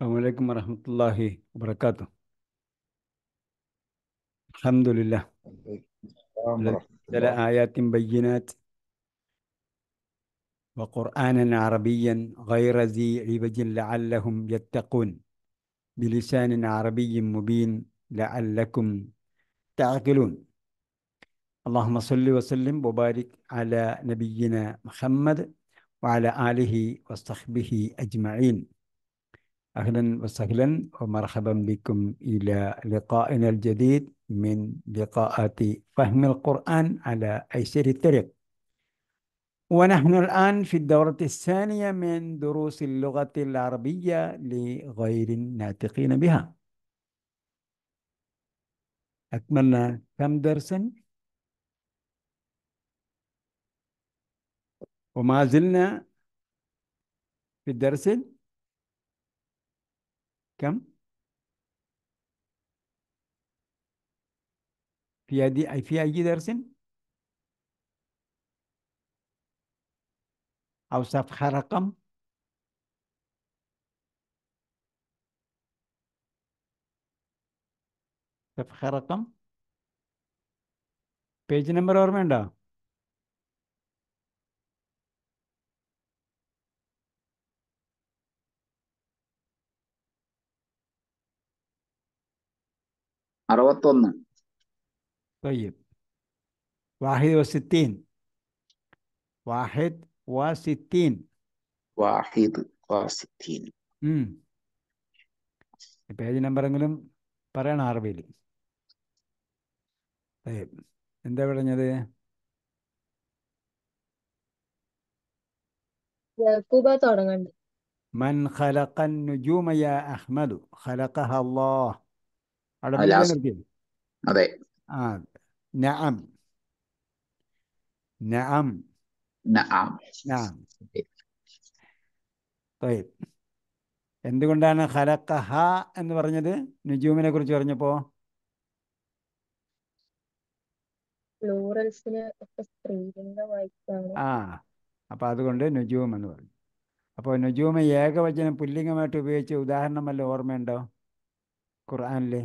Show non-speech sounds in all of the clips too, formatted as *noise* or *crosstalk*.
السلام عليكم ورحمة الله وبركاته الحمد لله نزل آيات بينات وقرآنا عربيا غير ذي عوج لعلهم يتقون بلسان عربي مبين لعلكم تعقلون اللهم صل وسلم وبارك على نبينا محمد وعلى آله وصحبه أجمعين أهلا وسهلا ومرحبا بكم إلى لقائنا الجديد من لقاءات فهم القرآن على أيسر الطريق ونحن الآن في الدورة الثانية من دروس اللغة العربية لغير الناطقين بها أكملنا كم درسا؟ وما زلنا في الدرس كم؟ في أي في أي درس؟ أو صفحة رقم صفحة رقم page number ഓർമ്മയുണ്ടോ അറുപത്തൊന്ന് طيب واحد وستين واحد وستين വാഹിദ് വാസിത്തീൻ ഉം. ഈ പേജ് നമ്പറെങ്കിലും പറയണം അറബിയിൽ طيب. എന്താ പറഞ്ഞത് തുടങ്ങണ്ട് മൻ ഖലഖൻ നുജൂമ യാ അഹ്മദു ഖലഖഹ അല്ലാഹ് നിർത്തിയത് അതെ നഅം നഅം നഅം നഅം طيب എന്തുകൊണ്ടാണ് ഹലക്കഹ എന്ന് പറഞ്ഞത് നുജൂമിനെ കുറിച്ച് പറഞ്ഞപ്പോ ആ അപ്പൊ അതുകൊണ്ട് നുജൂം എന്ന് പറഞ്ഞു അപ്പോൾ നുജൂമ ഏകവചനം പുല്ലിംഗമായിട്ട് ഉപയോഗിച്ച ഉദാഹരണം വല്ല ഓർമ്മയുണ്ടോ ഖുർആാനില്ലേ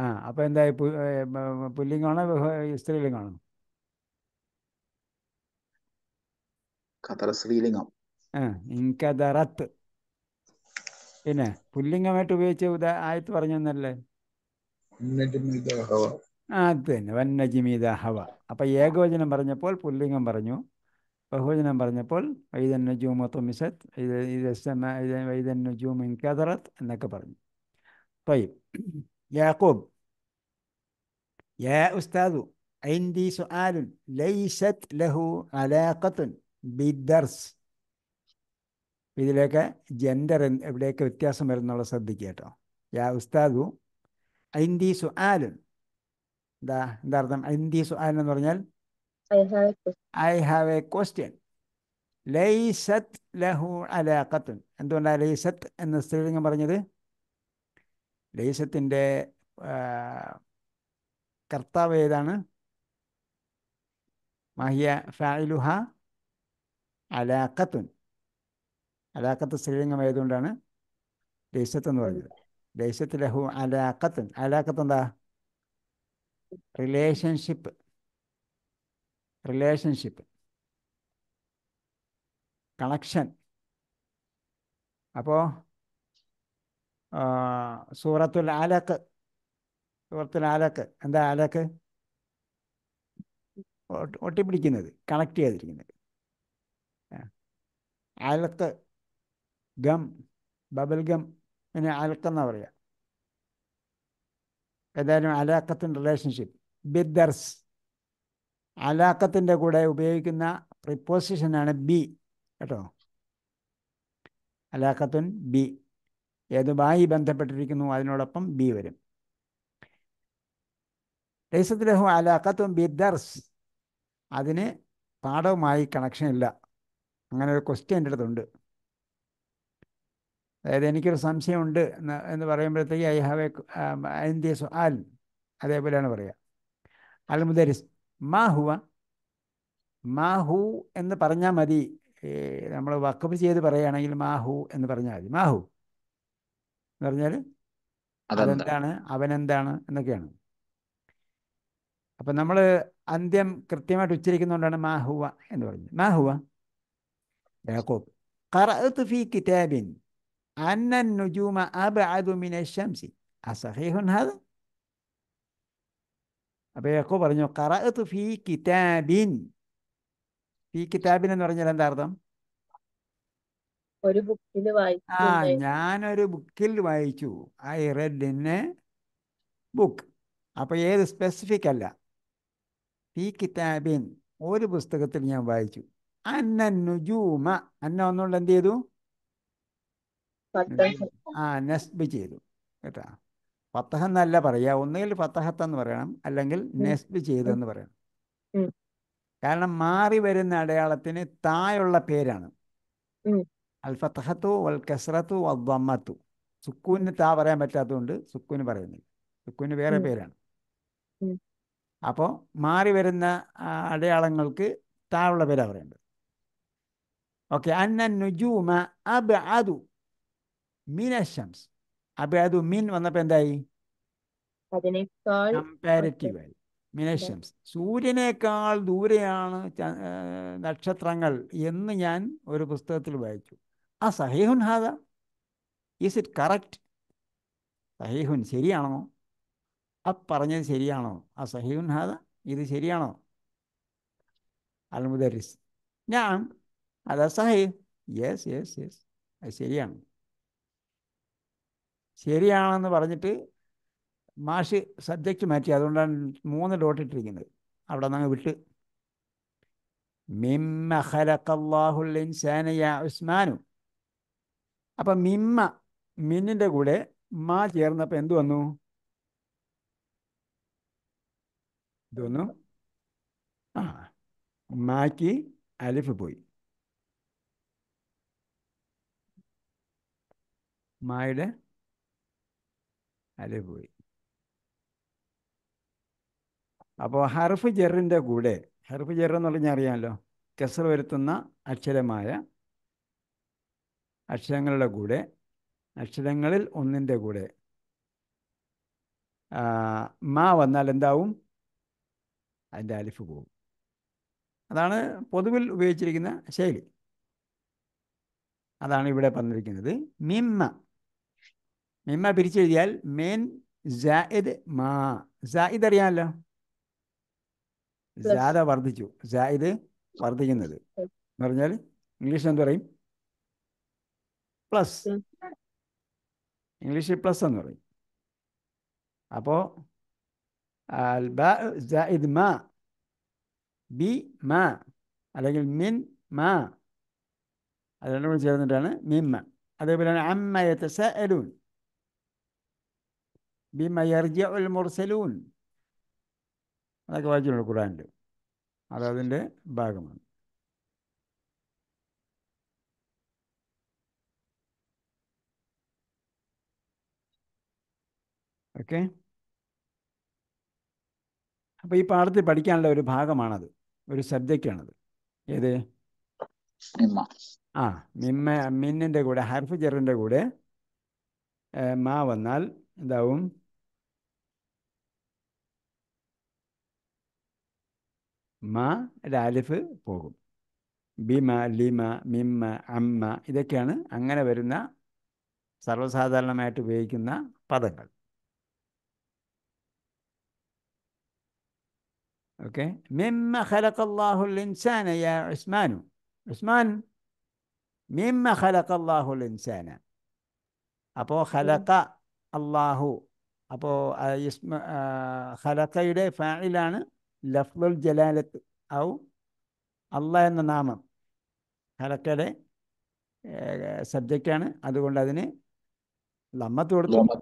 ആ അപ്പൊ എന്തായി പുല്ലിംഗാണോ സ്ത്രീലിംഗാണോ സ്ത്രീലിംഗം പിന്നെ പുല്ലിംഗമായിട്ട് ഉപയോഗിച്ച ആയത്ത് പറഞ്ഞു അത് തന്നെ വന്നജിമീത ഹവ അപ്പൊ ഏകവചനം പറഞ്ഞപ്പോൾ പുല്ലിംഗം പറഞ്ഞു فهدنا برنا بول إذا النجوم طمست إذا السماء إذا النجوم انكدرت نكبرنا طيب يعقوب يا أستاذ عندي سؤال ليست له علاقة بالدرس ഇതിലേക്ക് ജെൻഡർ എവിടെയൊക്കെ വ്യത്യാസം വരുന്നുള്ള ശ്രദ്ധിക്കുക കേട്ടോ യാ ഉസ്താദു ഐന്തി സുആാലൻ എന്താ എന്താർത്ഥം ഐന്തി സുആാലൻ എന്ന് പറഞ്ഞാൽ I have a question. I have a question. ലൈസത് ലഹു അലാഖത്തുൻ എന്തുകൊണ്ടാണ് ലൈസത്ത് എന്ന സ്ത്രീലിംഗം പറഞ്ഞത് ലൈസത്തിൻ്റെ കർത്താവ് ഏതാണ് മഹിയ ഫായിലുഹ അലാഖത്തുൻ അലാഖത്ത് സ്ത്രീലിംഗം ആയതുകൊണ്ടാണ് ലൈസത്ത് എന്ന് പറഞ്ഞത് ലൈസത്ത് ലഹു അലാഖത്തുൻ അലാഖത്ത് എന്താ റിലേഷൻഷിപ്പ് റിലേഷൻഷിപ്പ് കണക്ഷൻ അപ്പോൾ സൂറത്തുൽ ആലക്ക് സൂറത്തുൽ ആലക്ക് എന്താ ആലക്ക് ഒട്ടിപ്പിടിക്കുന്നത് കണക്ട് ചെയ്തിരിക്കുന്നത് അലക്ക് ഗം ബബൽ ഗം പിന്നെ അലക്കെന്നാ പറയുക ഏതായാലും അലക്കത്തിൻ്റെ റിലേഷൻഷിപ്പ് ബിദ്ദർസ് അലാക്കത്തിൻ്റെ കൂടെ ഉപയോഗിക്കുന്ന പ്രിപ്പോസിഷനാണ് ബി കേട്ടോ അലാക്കത്തുൻ ബി ഏതുമായി ബന്ധപ്പെട്ടിരിക്കുന്നു അതിനോടൊപ്പം ബി വരും ലൈസത്തിലഹു അലാക്കത്തും ബി ദർസ് അതിന് പാഠവുമായി കണക്ഷൻ ഇല്ല അങ്ങനെ ഒരു ക്വസ്റ്റ്യൻ എൻ്റെ അടുത്തുണ്ട് അതായത് എനിക്കൊരു സംശയമുണ്ട് എന്ന് എന്ന് പറയുമ്പോഴത്തേക്ക് I have a India so ആൽ അതേപോലെയാണ് പറയുക അൽ മുദരിസ് മാഹുവ മാഹു എന്ന് പറഞ്ഞാൽ മതി നമ്മൾ വക്കപ്പ് ചെയ്ത് പറയുകയാണെങ്കിൽ മാഹു എന്ന് പറഞ്ഞാൽ മതി മാഹു എന്ന് പറഞ്ഞാൽ അതെന്താണ് അവനെന്താണ് എന്നൊക്കെയാണ് അപ്പം നമ്മൾ അന്ത്യം കൃത്യമായിട്ട് ഉച്ചരിക്കുന്നതുകൊണ്ടാണ് മാഹുവ എന്ന് പറഞ്ഞത് മാഹുവ യാക്കോബ് قرأت في كتاب أن النجوم أبعد അപ്പൊ യാക്കോബ് പറഞ്ഞു കറഅത്ത് ഫി കിതാബിൻ ഫി കിതാബിൻ എന്ന് പറഞ്ഞാൽ എന്താ അർത്ഥം ഒരു ബുക്കിൽ വായിച്ചു ആ ഞാനൊരു ബുക്കിൽ വായിച്ചു I read in a book അപ്പോൾ ഏത് സ്പെസിഫിക് അല്ല ഫീ കിതാബിൻ ഒരു പുസ്തകത്തിൽ ഞാൻ വായിച്ചു അന്നുജൂമ നുജൂമ അന്ന ഒന്നുകൊണ്ട് എന്ത് ചെയ്തു ആ നസ്ബ് ചെയ്തു കേട്ടോ ഫത്തഹ എന്നല്ല പറയുക ഒന്നുകിൽ എന്ന് പറയണം അല്ലെങ്കിൽ നെസ്ബ് ചെയ്തെന്ന് പറയണം കാരണം മാറി വരുന്ന അടയാളത്തിന് തായുള്ള പേരാണ് അൽ ഫത്തഹത്തു വൽ കസ്രത്തു വമ്മത്തു സുക്കൂന് താ പറയാൻ പറ്റാത്തതുകൊണ്ട് സുക്കൂന് പറയുന്നില്ല സുക്കൂന് വേറെ പേരാണ് അപ്പോൾ മാറി വരുന്ന അടയാളങ്ങൾക്ക് താഴുള്ള പേരാണ് പറയേണ്ടത് ഓക്കെ അന്ന അബ് അതു മീനശംസ് ഷംസ് അപ്പൊ അത് മീൻ വന്നപ്പോ എന്തായി കമ്പാരിറ്റീവ് ആയി മിനേഷംസ് സൂര്യനേക്കാൾ ദൂരെയാണ് നക്ഷത്രങ്ങൾ എന്ന് ഞാൻ ഒരു പുസ്തകത്തിൽ വായിച്ചു ആ സഹേഹുൻ ഹാദ ഈസ് ഇറ്റ് കറക്റ്റ് സഹീഹുൻ ശരിയാണോ ആ പറഞ്ഞത് ശരിയാണോ ആ സഹീഹുൻ ഹാദ ഇത് ശരിയാണോ അൽമുദരിസ് ഞാൻ അതാ സഹീഹ് യെസ് യെസ് യെസ് അത് ശരിയാണ് ശരിയാണെന്ന് പറഞ്ഞിട്ട് മാഷ് സബ്ജക്റ്റ് മാറ്റി അതുകൊണ്ടാണ് മൂന്ന് ഡോട്ട് ഇട്ടിരിക്കുന്നത് അവിടെ നിന്ന് വിട്ട് മിമ്മ ഹലക്കല്ലാഹുൽ ഇൻസാനയ ഉസ്മാനു അപ്പം മിമ്മ മിന്നിൻ്റെ കൂടെ മാ ചേർന്നപ്പോൾ എന്തു വന്നു ഇത് വന്നു ആ മാക്ക് അലിഫ് പോയി മായുടെ അത് പോയി അപ്പോൾ ഹർഫ് ജെറിൻ്റെ കൂടെ ഹർഫ് ജെർ എന്ന് പറഞ്ഞാൽ അറിയാമല്ലോ കെസർ വരുത്തുന്ന അക്ഷരമായ അക്ഷരങ്ങളുടെ കൂടെ അക്ഷരങ്ങളിൽ ഒന്നിൻ്റെ കൂടെ മാ വന്നാൽ എന്താവും അതിൻ്റെ അലിഫ് പോവും അതാണ് പൊതുവിൽ ഉപയോഗിച്ചിരിക്കുന്ന ശൈലി അതാണ് ഇവിടെ പറഞ്ഞിരിക്കുന്നത് മിമ്മ മിമ്മ പിരിച്ചെഴുതിയാൽ മേൻ ജായിദ് മാ ജായിദ് അറിയാമല്ലോ ജാദ വർദ്ധിച്ചു ജായിദ് വർദ്ധിക്കുന്നത് എന്ന് പറഞ്ഞാൽ ഇംഗ്ലീഷിൽ എന്ത് പറയും പ്ലസ് ഇംഗ്ലീഷിൽ പ്ലസ് എന്ന് പറയും അപ്പോൾ ജായിദ് മാ ബി മാ അല്ലെങ്കിൽ മിൻ മാ അത് രണ്ടും കൂടി ചേർന്നിട്ടാണ് മിമ്മ അതേപോലെയാണ് അമ്മയത്തെ സലൂൻ ബിമ യർജ ഉൽ മുർസലൂൻ അതൊക്കെ വായിച്ചിട്ടുണ്ട് ഖുറാനിൽ അതതിൻ്റെ ഭാഗമാണ് ഓക്കെ അപ്പോൾ ഈ പാഠത്തിൽ പഠിക്കാനുള്ള ഒരു ഭാഗമാണത് ഒരു സബ്ജക്റ്റാണത് ഏത് ആ മിമ്മ മിന്നിൻ്റെ കൂടെ ഹർഫ് ജെറിൻ്റെ കൂടെ മാ വന്നാൽ എന്താവും മാ ലാലിഫ് പോകും ബിമ ലിമ മിമ്മ അമ്മ ഇതൊക്കെയാണ് അങ്ങനെ വരുന്ന സർവ്വസാധാരണമായിട്ട് ഉപയോഗിക്കുന്ന പദങ്ങൾ ഓക്കെ മിമ്മ ഖലഖല്ലാഹുൽ ഇൻസാന യാ ഉസ്മാനു ഉസ്മാൻ മിമ്മ ഖലഖല്ലാഹുൽ ഇൻസാന അപ്പോൾ ഖലഖ അള്ളാഹു അപ്പോൾ ഖലഖയുടെ ഫായിലാണ് ലഫ്ലുൽ ജലാലത്ത് ഔ അല്ല എന്ന നാമം ഹലക്കയുടെ സബ്ജക്റ്റാണ് അതുകൊണ്ട് അതിന് ലമ്മത്ത് കൊടുത്തു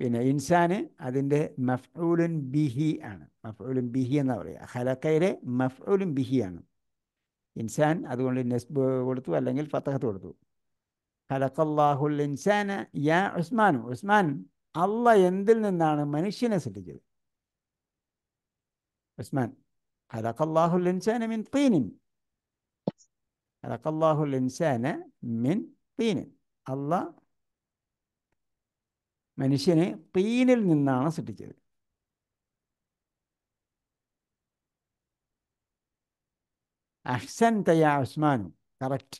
പിന്നെ ഇൻസാന് അതിൻ്റെ മഫ്ഊലുൻ ബിഹി ആണ് മഫ്ഊലുൻ ബിഹി എന്നാ പറയുക ഹലക്കയിലെ മഫ്ഊലുൻ ബിഹി ആണ് ഇൻസാൻ അതുകൊണ്ട് നെസ്ബ് കൊടുത്തു അല്ലെങ്കിൽ ഫത്തഹത്ത് കൊടുത്തു ഹലക്കല്ലാഹുൽ ഇൻസാന യാ ഉസ്മാൻ ഉസ്മാൻ അല്ല എന്തിൽ നിന്നാണ് മനുഷ്യനെ സൃഷ്ടിച്ചത് عثمان خلق الله الإنسان من طين خلق الله الإنسان من طين الله മനുഷ്യനെ തീനിൽ നിന്നാണ് സൃഷ്ടിച്ചത് അഹ്സൻ തയാ ഉസ്മാനു കറക്റ്റ്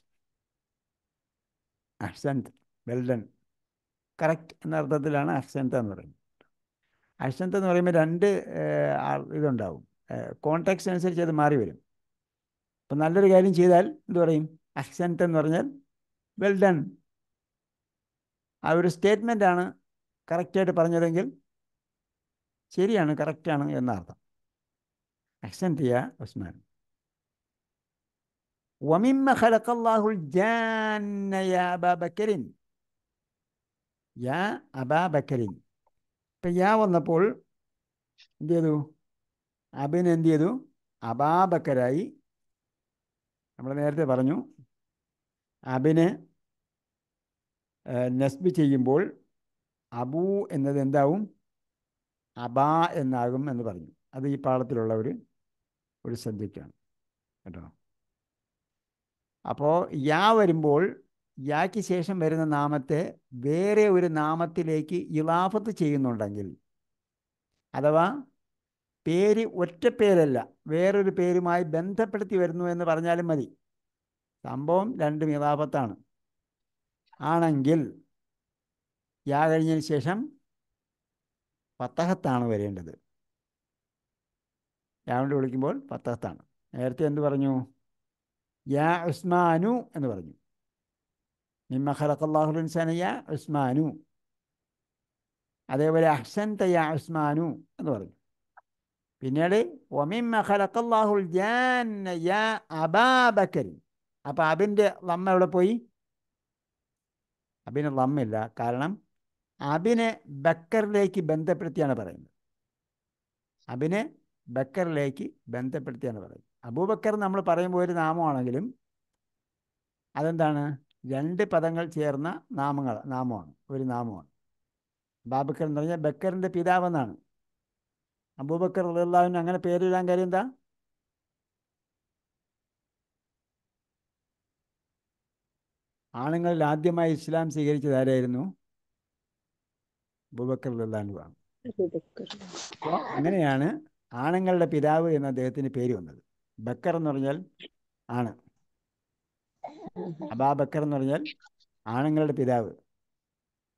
അഹ്സൻ വെൽഡൻ കറക്റ്റ് എന്ന അർത്ഥത്തിലാണ് അഹ്സൻ എന്ന് പറയുന്നത് അശ്രദ്ധ എന്ന് പറയുമ്പോൾ രണ്ട് ഇതുണ്ടാവും കോൺടാക്ട്സ് അനുസരിച്ച് അത് മാറി വരും അപ്പം നല്ലൊരു കാര്യം ചെയ്താൽ എന്ത് പറയും അക്സെൻറ്റ് എന്ന് പറഞ്ഞാൽ വെൽ ഡൺ ആ ഒരു സ്റ്റേറ്റ്മെൻ്റ് ആണ് കറക്റ്റായിട്ട് പറഞ്ഞതെങ്കിൽ ശരിയാണ് കറക്റ്റാണ് എന്നർത്ഥം അക്സെൻറ്റ് ചെയ്യുക ഉസ്മാൻ ومما خلق الله യാ يا أبا بكر ഇപ്പം വന്നപ്പോൾ എന്ത് ചെയ്തു അബിൻ എന്ത് ചെയ്തു അബാബക്കരായി നമ്മൾ നേരത്തെ പറഞ്ഞു അബിന് നസ്ബ് ചെയ്യുമ്പോൾ അബു എന്നത് എന്താവും അബാ എന്നാകും എന്ന് പറഞ്ഞു അത് ഈ പാളത്തിലുള്ള ഒരു ഒരു സബ്ജക്റ്റാണ് കേട്ടോ അപ്പോൾ യാ വരുമ്പോൾ യാക്ക് ശേഷം വരുന്ന നാമത്തെ വേറെ ഒരു നാമത്തിലേക്ക് ഇളാഫത്ത് ചെയ്യുന്നുണ്ടെങ്കിൽ അഥവാ പേര് ഒറ്റ പേരല്ല വേറൊരു പേരുമായി ബന്ധപ്പെടുത്തി വരുന്നു എന്ന് പറഞ്ഞാലും മതി സംഭവം രണ്ടും ഇളാഫത്താണ് ആണെങ്കിൽ യാ കഴിഞ്ഞതിന് ശേഷം പത്തഹത്താണ് വരേണ്ടത് യാവിൻ്റെ വിളിക്കുമ്പോൾ പത്തഹത്താണ് നേരത്തെ എന്ത് പറഞ്ഞു യാ ഉസ്മാനു എന്ന് പറഞ്ഞു നിമ്മ ഖലഖല്ലാഹുൽ ഇൻസാനയ ഉസ്മാനു അതേപോലെ അഹ്സൻ തയ ഉസ്മാനു എന്ന് പറഞ്ഞു പിന്നീട് ഒമിമ്മ ഖലഖല്ലാഹുൽ ജാന്നയ അബാബക്കരി അപ്പോൾ അബിന്റെ ലമ്മ എവിടെ പോയി അബിന് ലമ്മില്ല കാരണം അബിനെ ബക്കറിലേക്ക് ബന്ധപ്പെടുത്തിയാണ് പറയുന്നത് അബിനെ ബക്കറിലേക്ക് ബന്ധപ്പെടുത്തിയാണ് പറയുന്നത് അബൂബക്കർ നമ്മൾ പറയുമ്പോൾ ഒരു നാമമാണെങ്കിലും അതെന്താണ് രണ്ട് പദങ്ങൾ ചേർന്ന നാമങ്ങൾ നാമമാണ് ഒരു നാമമാണ് ബാബക്കർ എന്ന് പറഞ്ഞാൽ ബക്കറിൻ്റെ പിതാവെന്നാണ് അബൂബക്കർ അള്ളാഹുവിന് അങ്ങനെ പേരിടാൻ കാര്യം എന്താ ആണുങ്ങളിൽ ആദ്യമായി ഇസ്ലാം സ്വീകരിച്ചത് ആരായിരുന്നു അബൂബക്കർ അള്ളാഹുവാണ് അപ്പോൾ അങ്ങനെയാണ് ആണുങ്ങളുടെ പിതാവ് എന്ന അദ്ദേഹത്തിന് പേര് വന്നത് ബക്കർ എന്ന് പറഞ്ഞാൽ ആണ് അബാബക്കർ എന്ന് പറഞ്ഞാൽ ആണുങ്ങളുടെ പിതാവ്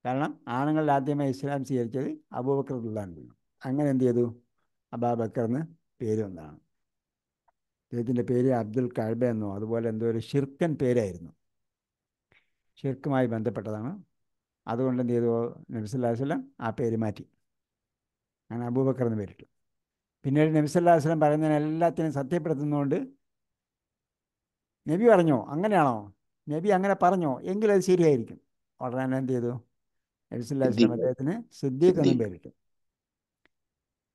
കാരണം ആണുങ്ങളുടെ ആദ്യമായി ഇസ്ലാം സ്വീകരിച്ചത് ഉള്ളതാണ് അങ്ങനെ എന്ത് ചെയ്തു അബാബക്കർ എന്ന് പേര് വന്നതാണ് അദ്ദേഹത്തിൻ്റെ പേര് അബ്ദുൽ കഴബ എന്നോ അതുപോലെ എന്തോ ഒരു ഷിർക്കൻ പേരായിരുന്നു ഷിർക്കുമായി ബന്ധപ്പെട്ടതാണ് അതുകൊണ്ട് എന്ത് ചെയ്തു നബിസ്വല്ലാസ്ലം ആ പേര് മാറ്റി അങ്ങനെ അബൂബക്കർ എന്ന് പേരിട്ടു പിന്നീട് നബിസ്വല്ലാസ്ലം പറയുന്നതിന് എല്ലാത്തിനും സത്യപ്പെടുത്തുന്നതുകൊണ്ട് നബി പറഞ്ഞോ അങ്ങനെയാണോ നബി അങ്ങനെ പറഞ്ഞോ എങ്കിൽ അത് ശരിയായിരിക്കും ഉടനെ എന്ത് ചെയ്തു നബിസ്വല്ലാസ്ലം അദ്ദേഹത്തിന് സിദ്ദീഖ് എന്നും പേരിട്ടു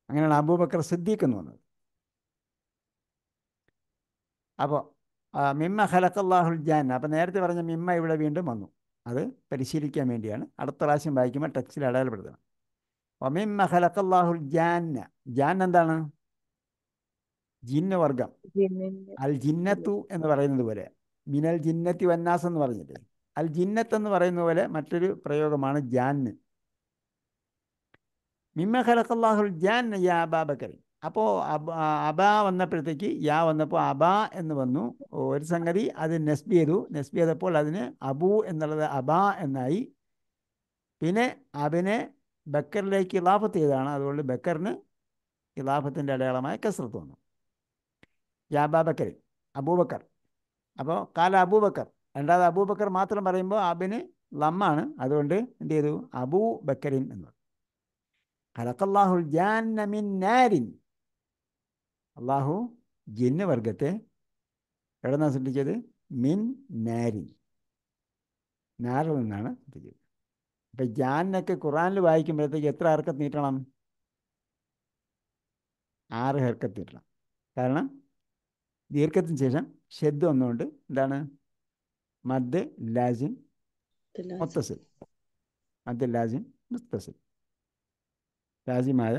അങ്ങനെയാണ് അബൂബക്കർ സിദ്ദീഖ് എന്ന് പറഞ്ഞത് അപ്പോൾ മിമ്മ ഹലക്കല്ലാഹുൽ ജാൻ അപ്പോൾ നേരത്തെ പറഞ്ഞ മിമ്മ ഇവിടെ വീണ്ടും വന്നു അത് പരിശീലിക്കാൻ വേണ്ടിയാണ് അടുത്ത പ്രാവശ്യം വായിക്കുമ്പോൾ ടെക്സ്റ്റിൽ അടയാളപ്പെടുത്തണം മിമ്മ ഹലക്കല്ലാഹുൽ ജാൻ ജാൻ എന്താണ് ജിന്നവർഗം അൽ ജിന്നത്തു എന്ന് പറയുന്നത് പോലെ മിനൽ ജിന്നത്തി വന്നാസ് എന്ന് പറഞ്ഞില്ലേ അൽ ജിന്നത്ത് എന്ന് പറയുന്ന പോലെ മറ്റൊരു പ്രയോഗമാണ് ജാൻ മിമ്മ ഖലഖല്ലാഹുൽ ജാൻ യാ അപ്പോ അബ അബ വന്നപ്പോഴത്തേക്ക് യാ വന്നപ്പോൾ അബ എന്ന് വന്നു ഒരു സംഗതി അത് നെസ്ബി ചെയ്തു നെസ്ബി ചെയ്തപ്പോൾ അതിന് അബു എന്നുള്ളത് അബ എന്നായി പിന്നെ അബിനെ ബക്കറിലേക്ക് ഇലാഫത്ത് ചെയ്തതാണ് അതുകൊണ്ട് ബക്കറിന് ഇലാഫത്തിൻ്റെ അടയാളമായ കസർത്ത് വന്നു യാബാബക്കർ അബൂബക്കർ അപ്പോൾ കാല അബൂബക്കർ രണ്ടാമത് അബൂബക്കർ മാത്രം പറയുമ്പോൾ അബിന് ലമ്മാണ് അതുകൊണ്ട് എന്ത് ചെയ്തു അബൂ ബക്കരിൻ എന്ന് കലക്കല്ലാഹുൽ അള്ളാഹു ജിന്ന വർഗത്തെ എവിടെന്നാ സൃഷ്ടിച്ചത് മിൻ നാരിൻ നാരിൽ നിന്നാണ് സൃഷ്ടിച്ചത് അപ്പം ജാനൊക്കെ ഖുറാനിൽ വായിക്കുമ്പോഴത്തേക്ക് എത്ര ഹർക്കത്ത് നീട്ടണം ആറ് ഹർക്കത്ത് നീട്ടണം കാരണം ദീർഘത്തിന് ശേഷം ഷെദ് വന്നുകൊണ്ട് എന്താണ് മദ് ലാജിൻ മുത്തസിൽ മദ് ലാജിൻ മുത്തസിൽ ലാജിമായ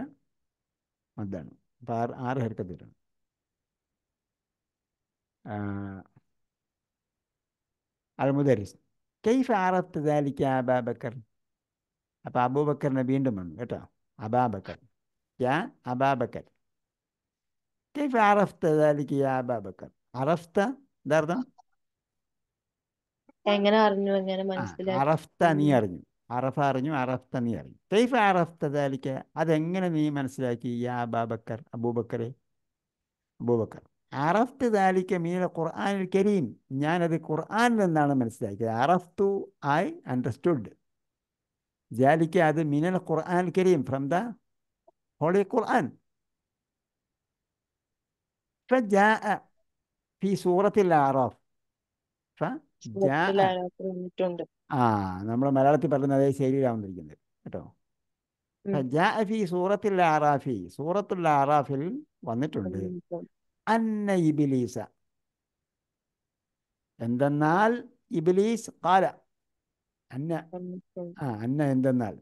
മദ്ദാണ് അപ്പം ആറ് ആറ് ഹെർക്കത്ത് വരണം അൽമുദരിസ് കെയ്ഫ് ആറത്ത് ദാലിക്ക് അബാബക്കർ അപ്പോൾ അബൂബക്കറിനെ വീണ്ടും വന്നു കേട്ടോ അബാബക്കർ ക്യാ അബാബക്കർ كيف عرفت ذلك يا أبا بكر عرفت എന്താ എങ്ങനെ അറിഞ്ഞു എങ്ങനെ മനസ്സിലാക്കി അറഫ്ത നീ അറിഞ്ഞു അറഫ അറിഞ്ഞു അറഫ്ത നീ അറിഞ്ഞു കൈഫ അറഫ്ത ذلك അതെങ്ങനെ നീ മനസ്സിലാക്കി യാ അബാബക്കർ അബൂബക്കറെ അബൂബക്കർ അറഫ്ത് ذلك മീന ഖുർആനിൽ കരീം ഞാനത് ഖുർആനിൽ നിന്നാണ് മനസ്സിലാക്കിയത് അറഫ്തു ഐ അണ്ടർസ്റ്റുഡ് ذلك അത് മിനൽ ഖുർആൻ കരീം ഫ്രം ദ ഹോളി ഖുർആൻ فجاء في സൂറത്തിൽ الأعراف ആ നമ്മുടെ മലയാളത്തിൽ പറയുന്ന അതേ ശൈലിയിലാണ് വന്നിരിക്കുന്നത് കേട്ടോ ഫി സൂറത്തിൽ ആറാഫി സൂറത്തുൽ ആറാഫിൽ വന്നിട്ടുണ്ട് അന്ന ഇബിലീസ എന്തെന്നാൽ ഇബിലീസ് കാല അന്ന ആ അന്ന എന്തെന്നാൽ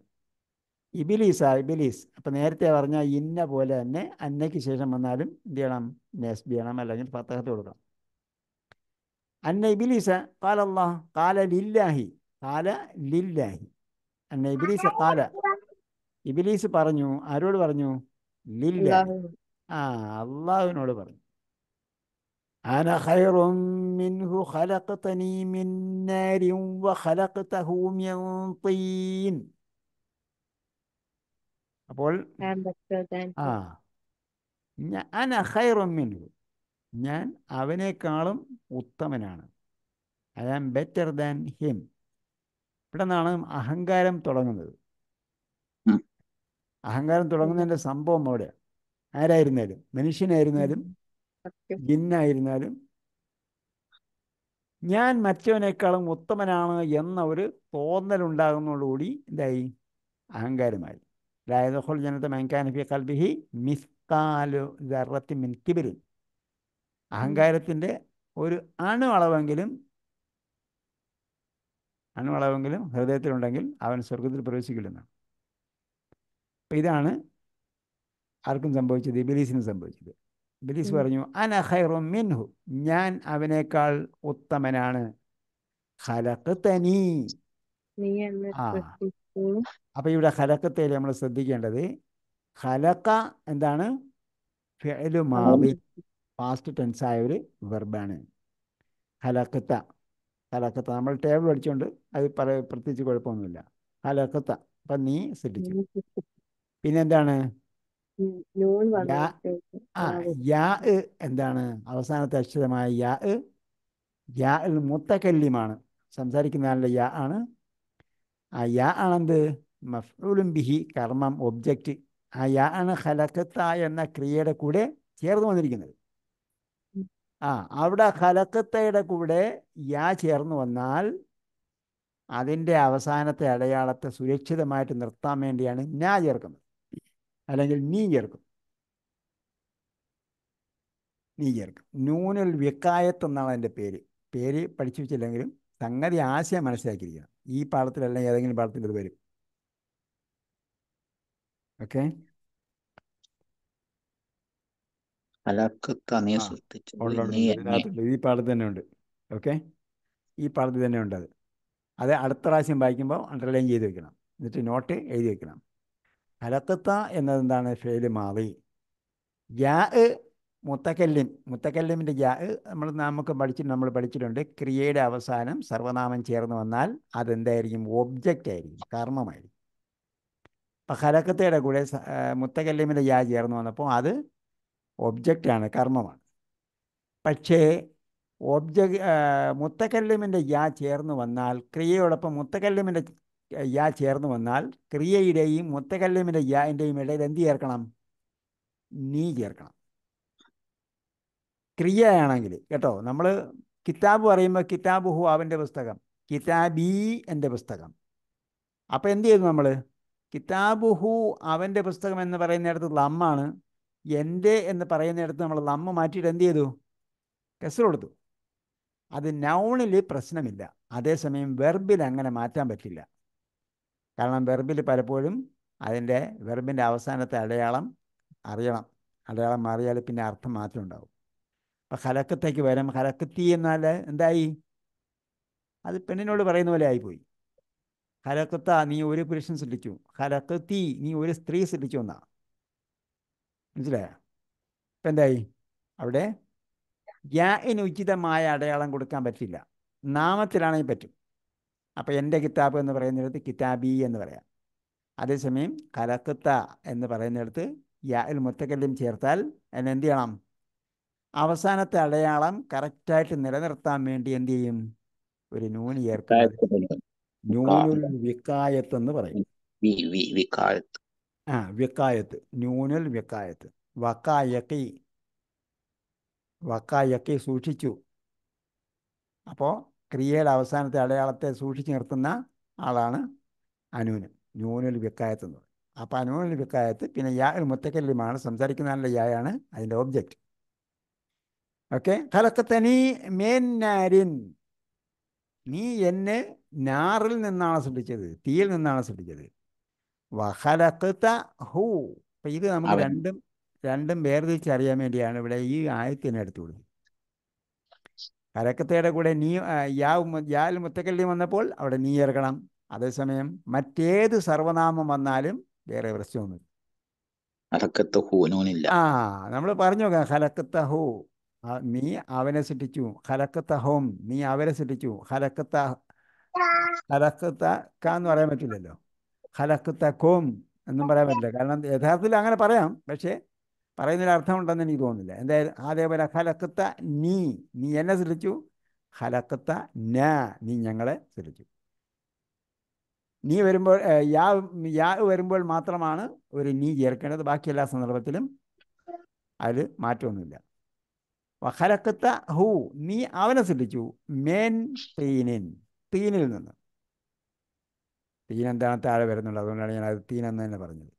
ഇബിലീസാ ഇബിലീസ് അപ്പം നേരത്തെ പറഞ്ഞ ഇന്ന പോലെ തന്നെ അന്നയ്ക്ക് ശേഷം വന്നാലും എന്ത് ചെയ്യണം നെസ്ബി ചെയ്യണം അല്ലെങ്കിൽ പത്തകത്ത് കൊടുക്കണം അന്ന ഇബിലീസ കാല അള്ളാഹ് കാല ലില്ലാഹി കാല ലില്ലാഹി അന്ന ഇബിലീസ കാല ഇബിലീസ് പറഞ്ഞു ആരോട് പറഞ്ഞു ലില്ലാഹി ആ അള്ളാഹുവിനോട് പറഞ്ഞു أنا خير منه خلقتني من نار وخلقته من طين അപ്പോൾ ആ ഞാൻ അഹൈറും മിൻഹു ഞാൻ അവനേക്കാളും ഉത്തമനാണ് I am better than him ഇവിടെ നിന്നാണ് അഹങ്കാരം തുടങ്ങുന്നത് അഹങ്കാരം തുടങ്ങുന്നതിൻ്റെ സംഭവം അവിടെയാണ് ആരായിരുന്നാലും മനുഷ്യനായിരുന്നാലും ജിന്നായിരുന്നാലും ഞാൻ മറ്റവനേക്കാളും ഉത്തമനാണ് എന്ന ഒരു തോന്നലുണ്ടാകുന്നതോടുകൂടി എന്തായി അഹങ്കാരമായി ലായതുൽ മിൻ അഹങ്കാരത്തിൻ്റെ ഒരു അണുവളവെങ്കിലും അണുവളവെങ്കിലും ഹൃദയത്തിലുണ്ടെങ്കിൽ അവൻ സ്വർഗത്തിൽ പ്രവേശിക്കില്ലെന്നാണ് അപ്പം ഇതാണ് ആർക്കും സംഭവിച്ചത് ബിലീസിന് സംഭവിച്ചത് ബിലീസ് പറഞ്ഞു അനഹൈറു മിൻഹു ഞാൻ അവനേക്കാൾ ഉത്തമനാണ് ഹലക്ക് തനി ആ അപ്പൊ ഇവിടെ ഹലക്കത്തേൽ നമ്മൾ ശ്രദ്ധിക്കേണ്ടത് ഹലക്ക എന്താണ് ഫെലു പാസ്റ്റ് ടെൻസ് ആയ ഒരു വെർബാണ് ഹലക്കത്ത ഹലക്കത്ത നമ്മൾ ടേബിൾ അടിച്ചുകൊണ്ട് അത് പറ പ്രത്യേകിച്ച് കുഴപ്പമൊന്നുമില്ല ഹലക്കത്ത അപ്പൊ നീ ശ്രദ്ധിച്ചു പിന്നെന്താണ് ആ യാ എന്താണ് അവസാനത്തെ അക്ഷരമായ യാ യാ മുത്തക്കല്യമാണ് സംസാരിക്കുന്ന ആളുടെ യാ ആണ് ആ യാ ആണെന്ത് മഫ്ഊലും ബിഹി കർമ്മം ഒബ്ജക്റ്റ് ആ യാ ആണ് ഹലക്കത്ത എന്ന ക്രിയയുടെ കൂടെ ചേർന്ന് വന്നിരിക്കുന്നത് ആ അവിടെ ഹലക്കത്തയുടെ കൂടെ യാ ചേർന്ന് വന്നാൽ അതിൻ്റെ അവസാനത്തെ അടയാളത്തെ സുരക്ഷിതമായിട്ട് നിർത്താൻ വേണ്ടിയാണ് ഞാ ചേർക്കുന്നത് അല്ലെങ്കിൽ നീ ചേർക്കും നീ ചേർക്കും ന്യൂനൽ വിക്കായത്ത് എന്നാണ് അതിൻ്റെ പേര് പേര് പഠിച്ചു വെച്ചില്ലെങ്കിലും സംഗതി ആശയം മനസ്സിലാക്കിയിരിക്കണം ഈ പാഠത്തിലല്ല ഏതെങ്കിലും പാഠത്തിൽ ഇത് വരും ഓക്കെ ഈ പാഠത്തിൽ തന്നെ ഉണ്ട് ഓക്കെ ഈ പാഠത്തിൽ തന്നെ ഉണ്ട് അത് അത് അടുത്ത പ്രാവശ്യം വായിക്കുമ്പോൾ അണ്ടർലൈൻ ചെയ്ത് വെക്കണം എന്നിട്ട് നോട്ട് എഴുതി വെക്കണം ഫലത്തത്ത എന്നതെന്താണ് ഫെയിൽ മാറി മുത്തക്കല്ലിൻ മുത്തക്കല്ലിമിൻ്റെ ജാ നമ്മൾ നമുക്ക് പഠിച്ചിട്ട് നമ്മൾ പഠിച്ചിട്ടുണ്ട് ക്രിയയുടെ അവസാനം സർവനാമം ചേർന്ന് വന്നാൽ അതെന്തായിരിക്കും ഒബ്ജക്റ്റ് ആയിരിക്കും കർമ്മമായിരിക്കും അപ്പം ഹലക്കത്തയുടെ കൂടെ മുത്തക്കല്ലിമിൻ്റെ ജാ ചേർന്ന് വന്നപ്പോൾ അത് ഒബ്ജക്റ്റാണ് കർമ്മമാണ് പക്ഷേ ഒബ്ജക്ട് മുത്തക്കല്ലിമിൻ്റെ യാ ചേർന്ന് വന്നാൽ ക്രിയയോടൊപ്പം മുത്തക്കല്ലിമിൻ്റെ യാ ചേർന്ന് വന്നാൽ ക്രിയയുടെയും മുത്തക്കല്ലിമിൻ്റെ യാൻ്റെയും ഇടയിൽ എന്ത് ചേർക്കണം നീ ചേർക്കണം ക്രിയയാണെങ്കിൽ കേട്ടോ നമ്മൾ കിതാബ് പറയുമ്പോൾ കിതാബ് ഹു പുസ്തകം കിതാബീ എൻ്റെ പുസ്തകം അപ്പോൾ എന്ത് ചെയ്തു നമ്മൾ കിതാബ് ഹു അവൻ്റെ പുസ്തകം എന്ന് പറയുന്നിടത്ത് ലമ്മാണ് എൻ്റെ എന്ന് പറയുന്നിടത്ത് നമ്മൾ ലമ്മ മാറ്റിയിട്ട് എന്ത് ചെയ്തു കെസർ കൊടുത്തു അത് നൗണിൽ പ്രശ്നമില്ല അതേസമയം വെർബിൽ അങ്ങനെ മാറ്റാൻ പറ്റില്ല കാരണം വെർബിൽ പലപ്പോഴും അതിൻ്റെ വെർബിൻ്റെ അവസാനത്തെ അടയാളം അറിയണം അടയാളം മാറിയാൽ പിന്നെ അർത്ഥം മാറ്റം ഉണ്ടാവും അപ്പം വരാം ഹലക്കത്തി എന്നാൽ എന്തായി അത് പെണ്ണിനോട് പറയുന്ന പോലെ ആയിപ്പോയി ഹലക്കത്ത നീ ഒരു പുരുഷൻ സൃഷ്ടിച്ചു ഹലക്കത്തി നീ ഒരു സ്ത്രീ സൃഷ്ടിച്ചു എന്നാ മനസ്സിലായോ ഇപ്പം എന്തായി അവിടെ ഗ്യാന് ഉചിതമായ അടയാളം കൊടുക്കാൻ പറ്റില്ല നാമത്തിലാണെങ്കിൽ പറ്റും അപ്പോൾ എൻ്റെ കിതാബ് എന്ന് പറയുന്നിടത്ത് കിതാബി എന്ന് പറയാം അതേസമയം കലക്കത്ത എന്ന് പറയുന്നിടത്ത് യാ മുത്തക്കല്ലും ചേർത്താൽ എന്നെന്ത് ചെയ്യണം അവസാനത്തെ അടയാളം കറക്റ്റായിട്ട് നിലനിർത്താൻ വേണ്ടി എന്ത് ചെയ്യും ഒരു നൂൻ ചേർക്കുന്നത് വിക്കായത്ത് എന്ന് പറയും ആ വിക്കായത്ത് ന്യൂനൽ വിക്കായത്ത് വക്കായക്കി വക്കായക്കി സൂക്ഷിച്ചു അപ്പോൾ ക്രിയയുടെ അവസാനത്തെ അടയാളത്തെ സൂക്ഷിച്ചു നിർത്തുന്ന ആളാണ് അനൂന് ന്യൂനൽ വിക്കായത്ത് എന്ന് പറയും അപ്പോൾ അനൂനൽ വിക്കായത്ത് പിന്നെ യാ മുത്തക്കല്ലുമാണ് സംസാരിക്കുന്നതിനുള്ള യായാണ് അതിൻ്റെ ഒബ്ജക്റ്റ് ഓക്കെ കലക്കത്തനി മേൻ നാരിൻ നീ എന്നെ നാറിൽ നിന്നാണ് സൃഷ്ടിച്ചത് തീയിൽ നിന്നാണ് സൃഷ്ടിച്ചത് വഹലക്കത്ത ഹൂ അപ്പം ഇത് നമുക്ക് രണ്ടും രണ്ടും വേർതിരിച്ചറിയാൻ വേണ്ടിയാണ് ഇവിടെ ഈ ആയത്തിനെ എടുത്തു കൊടുത്തത് കലക്കത്തയുടെ കൂടെ നീ യാൽ മുത്തക്കല്ലി വന്നപ്പോൾ അവിടെ നീ ഇറക്കണം അതേസമയം മറ്റേത് സർവനാമം വന്നാലും വേറെ പ്രശ്നമൊന്നുമില്ല ആ നമ്മൾ പറഞ്ഞു നോക്കാം ഹലക്കത്ത ഹോ നീ അവനെ സൃഷ്ടിച്ചു ഹരക്കത്ത ഹോം നീ അവരെ സൃഷ്ടിച്ചു ഹരക്കത്ത ഹരക്കത്ത കാന്ന് പറയാൻ പറ്റില്ലല്ലോ ഹരക്കത്ത കോം എന്നും പറയാൻ പറ്റില്ല കാരണം യഥാർത്ഥത്തിൽ അങ്ങനെ പറയാം പക്ഷേ പറയുന്നൊരു അർത്ഥമുണ്ടെന്ന് എനിക്ക് തോന്നുന്നില്ല എന്തായാലും അതേപോലെ ഹലക്കത്ത നീ നീ എന്നെ സൃഷ്ടിച്ചു ഹലക്കത്ത ന നീ ഞങ്ങളെ സൃഷ്ടിച്ചു നീ വരുമ്പോൾ യാ യാ വരുമ്പോൾ മാത്രമാണ് ഒരു നീ ചേർക്കേണ്ടത് ബാക്കി എല്ലാ സന്ദർഭത്തിലും അതിൽ മാറ്റമൊന്നുമില്ല വഹലക്കത്ത ഹു നീ അവനെ സൃഷ്ടിച്ചു മേൻ തീനിൻ തീനിൽ നിന്ന് തീൻ എന്താണ് താഴെ വരുന്നുള്ളത് അതുകൊണ്ടാണ് ഞാൻ അത് തീൻ എന്ന് തന്നെ പറഞ്ഞത്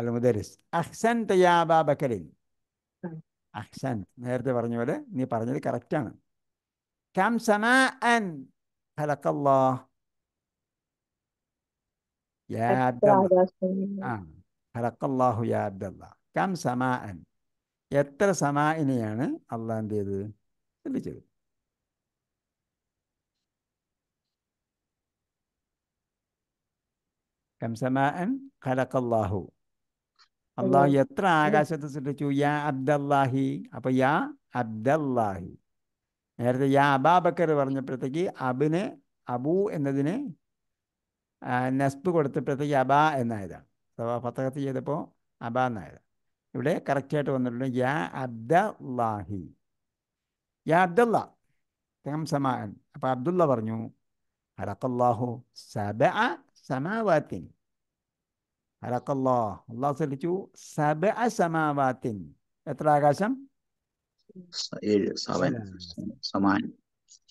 അൽ മുദരിസ് അഹ്സൻ തയ്യാബ ബക്കലിൻ അഹ്സൻ നേരത്തെ പറഞ്ഞ പോലെ നീ പറഞ്ഞത് കറക്റ്റാണ് കം സമാ അൻ യാ ആ ഹലക്കല്ലാഹു യാ അബ്ദല്ലാ കം സമാ എത്ര സമാഇനെയാണ് അള്ളാഹ്ൻ്റേത് തെളിച്ചത് കംസമാൻ ഖലക്കല്ലാഹു അള്ളാഹു എത്ര ആകാശത്ത് സൃഷ്ടിച്ചു യാ അബ്ദല്ലാഹി അപ്പൊ യാ അബ്ദല്ലാഹി നേരത്തെ യാ അബാബക്കർ പറഞ്ഞപ്പോഴത്തേക്ക് അബിന് അബു എന്നതിന് നസ്ബ് കൊടുത്തപ്പോഴത്തേക്ക് അബ എന്നായതാണ് അഥവാ ഫത്തഹത്ത് ചെയ്തപ്പോൾ അബ എന്നായതാണ് ഇവിടെ കറക്റ്റായിട്ട് വന്നിട്ടുണ്ട് യാ അബ്ദാഹി യാ അബ്ദുള്ള അദ്ദേഹം സമാൻ അപ്പം അബ്ദുള്ള പറഞ്ഞു ഹലക്കല്ലാഹു സബ സമാവാത്തിൻ ഹലക്കല്ലാ അള്ളാഹു ശ്രദ്ധിച്ചു സബ സമാവാത്തിൻ എത്ര ആകാശം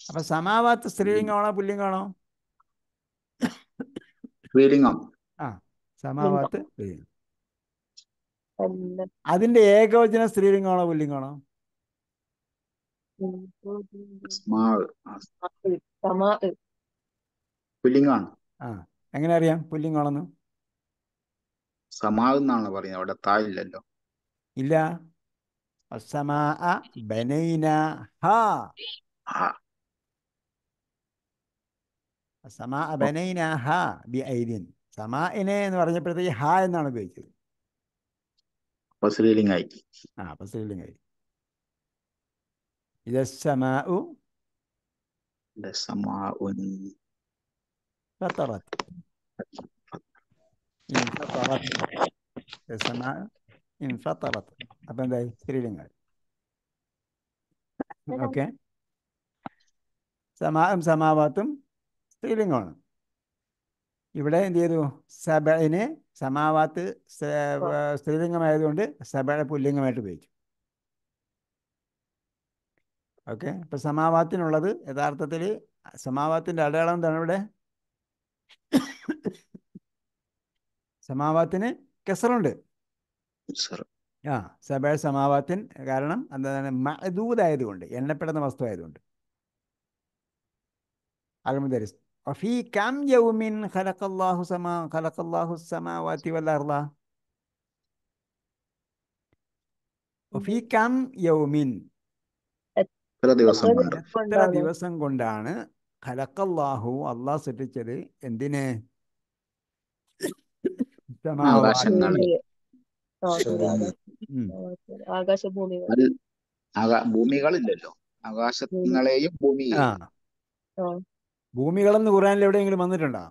അപ്പൊ സമാവാത്ത് സ്ത്രീലിംഗമാണോ പുല്ലിംഗമാണോ സ്ത്രീലിംഗം ആ സമാവാത്ത് സ്ത്രീലിംഗം അതിന്റെ ഏകവചനം സ്ത്രീലിംഗമാണോ പുല്ലിംഗമാണോ പുല്ലിംഗാണ് ആ എങ്ങനെ അറിയാം പുല്ലിംഗാണെന്ന് സമാന്നാണ് പറയുന്നത് അവിടെ താഴില്ലല്ലോ ഇല്ല സമാ ബനൈന ഹ ബി ഐദിൻ സമാ എന്ന് പറഞ്ഞപ്പോഴത്തേക്ക് ഹ എന്നാണ് ഉപയോഗിച്ചത് Pasrilingai. Ah, pasrilingai. Idza sama'u Idza sama'un fatarat. Infatarat. Idza sama'u infatarat. Apa dari Srilingai? Oke. Okay. Sama'um samawatum Srilingai. ഇവിടെ എന്ത് ചെയ്തു സബിന് സമാവാത്ത് സ്ത്രീലിംഗമായതുകൊണ്ട് സബയുടെ പുല്ലിംഗമായിട്ട് ഉപയോഗിച്ചു ഓക്കെ അപ്പൊ സമാവാത്തിനുള്ളത് യഥാർത്ഥത്തിൽ സമാവാത്തിന്റെ അടയാളം എന്താണ് ഇവിടെ സമാവാത്തിന് കെസറുണ്ട് ആ സബ സമാവാത്തിൻ കാരണം എന്താണ് മഹദൂദായതുകൊണ്ട് എണ്ണപ്പെടുന്ന വസ്തു ആയതുകൊണ്ട് അൽമുദരിസ് وفي كم يوم خلق الله سما خلق الله السماوات والأرض കം യൗമിൻ എത്ര ദിവസം കൊണ്ടാണ് ഖലക്കല്ലാഹു അള്ളാഹ് സൃഷ്ടിച്ചത് എന്തിന് ഭൂമികളില്ലല്ലോ ആകാശങ്ങളെയും ഭൂമി ഭൂമികളെന്ന് ഖുറാനിൽ എവിടെയെങ്കിലും വന്നിട്ടുണ്ടോ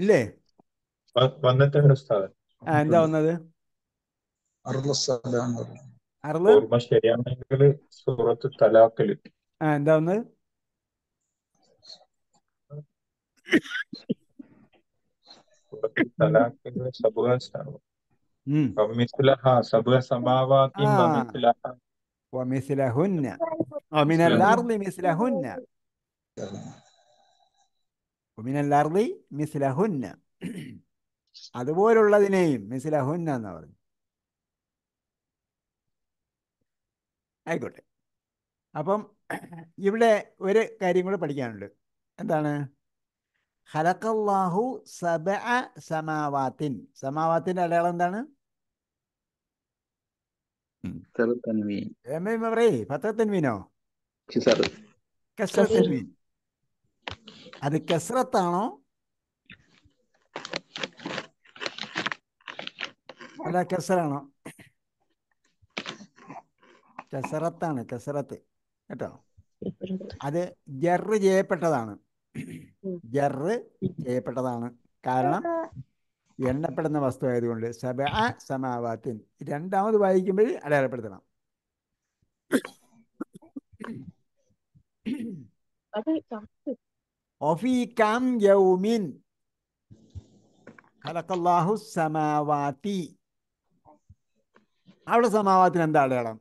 ഇല്ലേ ആ എന്താ വന്നത് എന്താ വന്നത് സമാവാത്തി ومن الأرض مثلهن ومن الأرض مثلهن *clears throat* അതുപോലുള്ളതിനെയും മിസിലഹുന്ന എന്ന് പറഞ്ഞു ആയിക്കോട്ടെ അപ്പം *clears throat* ഇവിടെ ഒരു കാര്യം കൂടെ പഠിക്കാനുണ്ട് എന്താണ് ഹലക്കല്ലാഹു സബ സമാവാത്തിൻ സമാവാത്തിന്റെ അടയാളം എന്താണ് പറയേ പത്തത്തൻവീനോ അത് കസറത്താണോ അല്ല കസറാണോ കസറത്താണ് കസറത്ത് കേട്ടോ അത് ജറ് ചെയ്യപ്പെട്ടതാണ് ജറ് ചെയ്യപ്പെട്ടതാണ് കാരണം എണ്ണപ്പെടുന്ന വസ്തു ആയതുകൊണ്ട് സബ സമാവാത്തിൻ രണ്ടാമത് വായിക്കുമ്പോൾ അടയാളപ്പെടുത്തണം بعدين كم وفي كم يوم خلق الله السماوات അവിടെ സമാവാത്തിന് എന്താ അടയാളം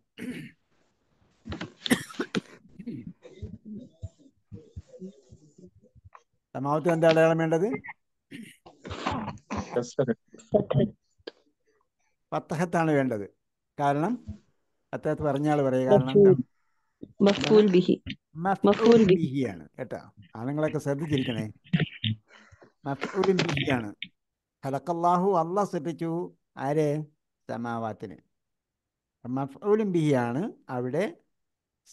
സമാവത്തിന് എന്താ അടയാളം വേണ്ടത് പത്തഹത്താണ് വേണ്ടത് കാരണം അത്തഹത്ത് പറഞ്ഞാൽ പറയുക കാരണം മഫൂൽ ബിഹി മഫൂൽ ബിഹിയാണ് കേട്ടാ ആണുങ്ങളൊക്കെ ശ്രദ്ധിച്ചിരിക്കണേ മഫൂലിൻ ബിഹിയാണ് ഹലക്കല്ലാഹു അള്ളാഹ് സൃഷ്ടിച്ചു ആരെ സമാവാത്തിന് മഫൂലും ബിഹിയാണ് അവിടെ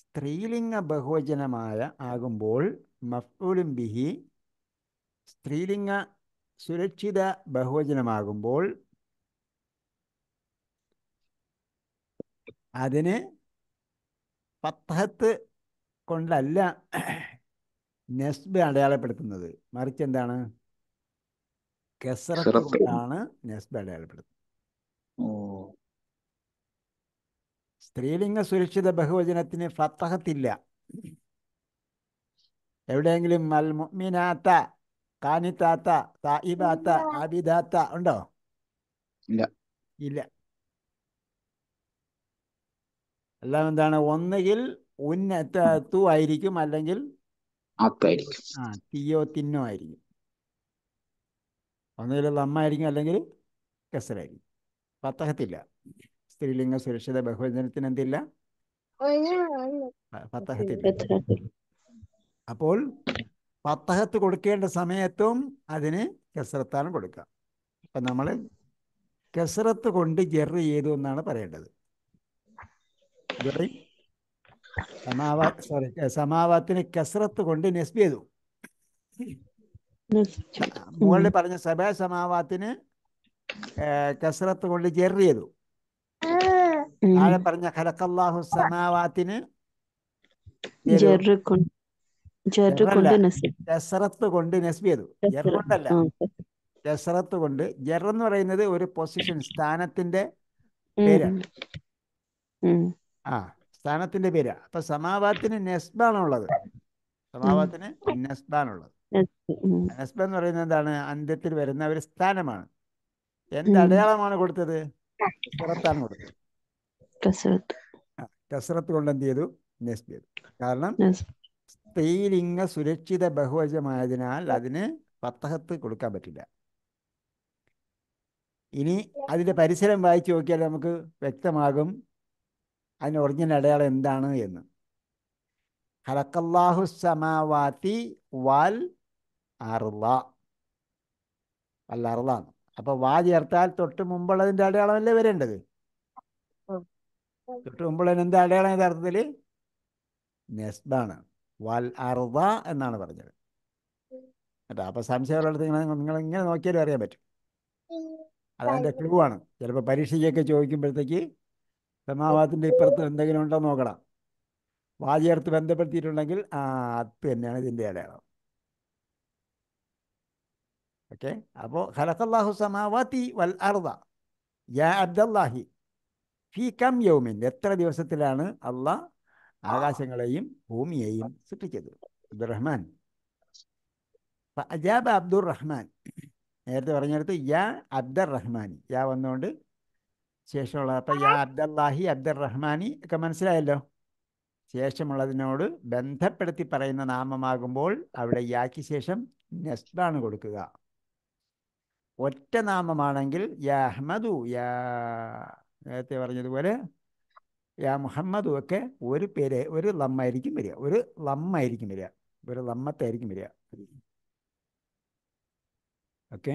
സ്ത്രീലിംഗ ബഹുവചനമായ ആകുമ്പോൾ മഫൂലും ബിഹി സ്ത്രീലിംഗ സുരക്ഷിത ബഹുവചനമാകുമ്പോൾ അതിന് പത്തഹത്ത് കൊണ്ടല്ല നെസ്ബ് അടയാളപ്പെടുത്തുന്നത് മറിച്ച് എന്താണ് കെസറത്ത് കൊണ്ടാണ് നെസ്ബ് അടയാളപ്പെടുത്തുന്നത് സ്ത്രീലിംഗ സുരക്ഷിത ബഹുവചനത്തിന് ഫത്തഹത്തില്ല എവിടെയെങ്കിലും അൽ മുഅ്മിനാത്ത കാനിത്താത്ത തായിബാത്ത ആബിദാത്ത ഉണ്ടോ ഇല്ല ഇല്ല എല്ലാം എന്താണ് ഒന്നുകിൽ ഉന്നത്തു ആയിരിക്കും അല്ലെങ്കിൽ ആ തീയോ തിന്നോ ആയിരിക്കും ഒന്നുകിൽ ആയിരിക്കും അല്ലെങ്കിൽ കസറായിരിക്കും പത്തഹത്തില്ല സ്ത്രീലിംഗ സുരക്ഷിത ബഹുവചനത്തിന് എന്തില്ല പത്തഹത്തില്ല അപ്പോൾ പത്തഹത്ത് കൊടുക്കേണ്ട സമയത്തും അതിന് കസറത്താണ് കൊടുക്കുക അപ്പൊ നമ്മൾ കസറത്ത് കൊണ്ട് ജെറ് ചെയ്തു എന്നാണ് പറയേണ്ടത് ഗറി സമാവാത്ത് സോറി സമാവാത്തിന് കസറത്ത് കൊണ്ട് നെസ്ബ് ചെയ്തു മുകളിൽ പറഞ്ഞ സഭ സമാവാത്തിന് കസറത്ത് കൊണ്ട് ജെറി ചെയ്തു താഴെ പറഞ്ഞ ഖലക്കല്ലാഹു സമാവാത്തിന് കസറത്ത് കൊണ്ട് നെസ്ബ് ചെയ്തു ജെറുകൊണ്ടല്ല കസറത്ത് കൊണ്ട് ജെറെന്ന് പറയുന്നത് ഒരു പൊസിഷൻ സ്ഥാനത്തിന്റെ പേരാണ് ആ സ്ഥാനത്തിന്റെ പേര് അപ്പൊ സമാവാത്തിന് നെസ്ബാണുള്ളത് സമാവാത്തിന് നെസ്ബാണുള്ളത് നെസ്ബ എന്ന് പറയുന്നത് എന്താണ് അന്ത്യത്തിൽ വരുന്ന ഒരു സ്ഥാനമാണ് എന്ത് അടയാളമാണ് കൊടുത്തത് പുറത്താണ് കൊടുത്തത് കസറത്ത് കൊണ്ട് എന്ത് ചെയ്തു നെസ്ബ് ചെയ്തു കാരണം സ്ത്രീലിംഗ സുരക്ഷിത ബഹുവചമായതിനാൽ അതിന് പത്തഹത്ത് കൊടുക്കാൻ പറ്റില്ല ഇനി അതിന്റെ പരിസരം വായിച്ചു നോക്കിയാൽ നമുക്ക് വ്യക്തമാകും അതിന് ഒറിജിനൽ അടയാളം എന്താണ് എന്ന് ഹലക്കല്ലാഹു സമാവാത്തി വാൽ അറുള അല്ല അറുളാണ് അപ്പൊ വാ ചേർത്താൽ തൊട്ട് മുമ്പുള്ളതിന്റെ അടയാളമല്ലേ വരേണ്ടത് തൊട്ട് മുമ്പുള്ളതിന് എന്താ അടയാളം യഥാർത്ഥത്തില് നെസ്ബാണ് വൽ അറുത എന്നാണ് പറഞ്ഞത് കേട്ടോ അപ്പൊ സംശയമുള്ള നിങ്ങൾ ഇങ്ങനെ നോക്കിയാലും അറിയാൻ പറ്റും അതതിന്റെ ക്ലൂ ആണ് ചിലപ്പോൾ പരീക്ഷയ്ക്കൊക്കെ ചോദിക്കുമ്പോഴത്തേക്ക് സമാവാദത്തിൻ്റെ ഇപ്പുറത്ത് എന്തെങ്കിലും ഉണ്ടോ നോക്കണം വാചകർത്ത് ബന്ധപ്പെടുത്തിയിട്ടുണ്ടെങ്കിൽ ആ അത് തന്നെയാണ് ഇതിൻ്റെ അടയാളം ഓക്കെ അപ്പോൾ ഖലഖല്ലാഹു സമാവാത്തി വൽ അർദ യാ അബ്ദല്ലാഹി ഫി കം യൗമിൻ എത്ര ദിവസത്തിലാണ് അള്ളാഹ് ആകാശങ്ങളെയും ഭൂമിയെയും സൃഷ്ടിച്ചത് അബ്ദുറഹ്മാൻ അജാബ് അബ്ദുർ റഹ്മാൻ നേരത്തെ പറഞ്ഞെടുത്ത് യാ അബ്ദുർ റഹ്മാൻ യാ വന്നുകൊണ്ട് ശേഷമുള്ള അപ്പൊ യാ അബ്ദല്ലാഹി റഹ്മാനി ഒക്കെ മനസ്സിലായല്ലോ ശേഷമുള്ളതിനോട് ബന്ധപ്പെടുത്തി പറയുന്ന നാമമാകുമ്പോൾ അവിടെ യാക്ക് ശേഷം നെസ്ബാണ് കൊടുക്കുക ഒറ്റ നാമമാണെങ്കിൽ യാ അഹ്മദു യാ നേരത്തെ പറഞ്ഞതുപോലെ യാ മുഹമ്മദു ഒക്കെ ഒരു പേര് ഒരു ലമ്മായിരിക്കും വരിക ഒരു ലമ്മായിരിക്കും വരിക ഒരു ലമ്മത്തായിരിക്കും വരിക ഓക്കെ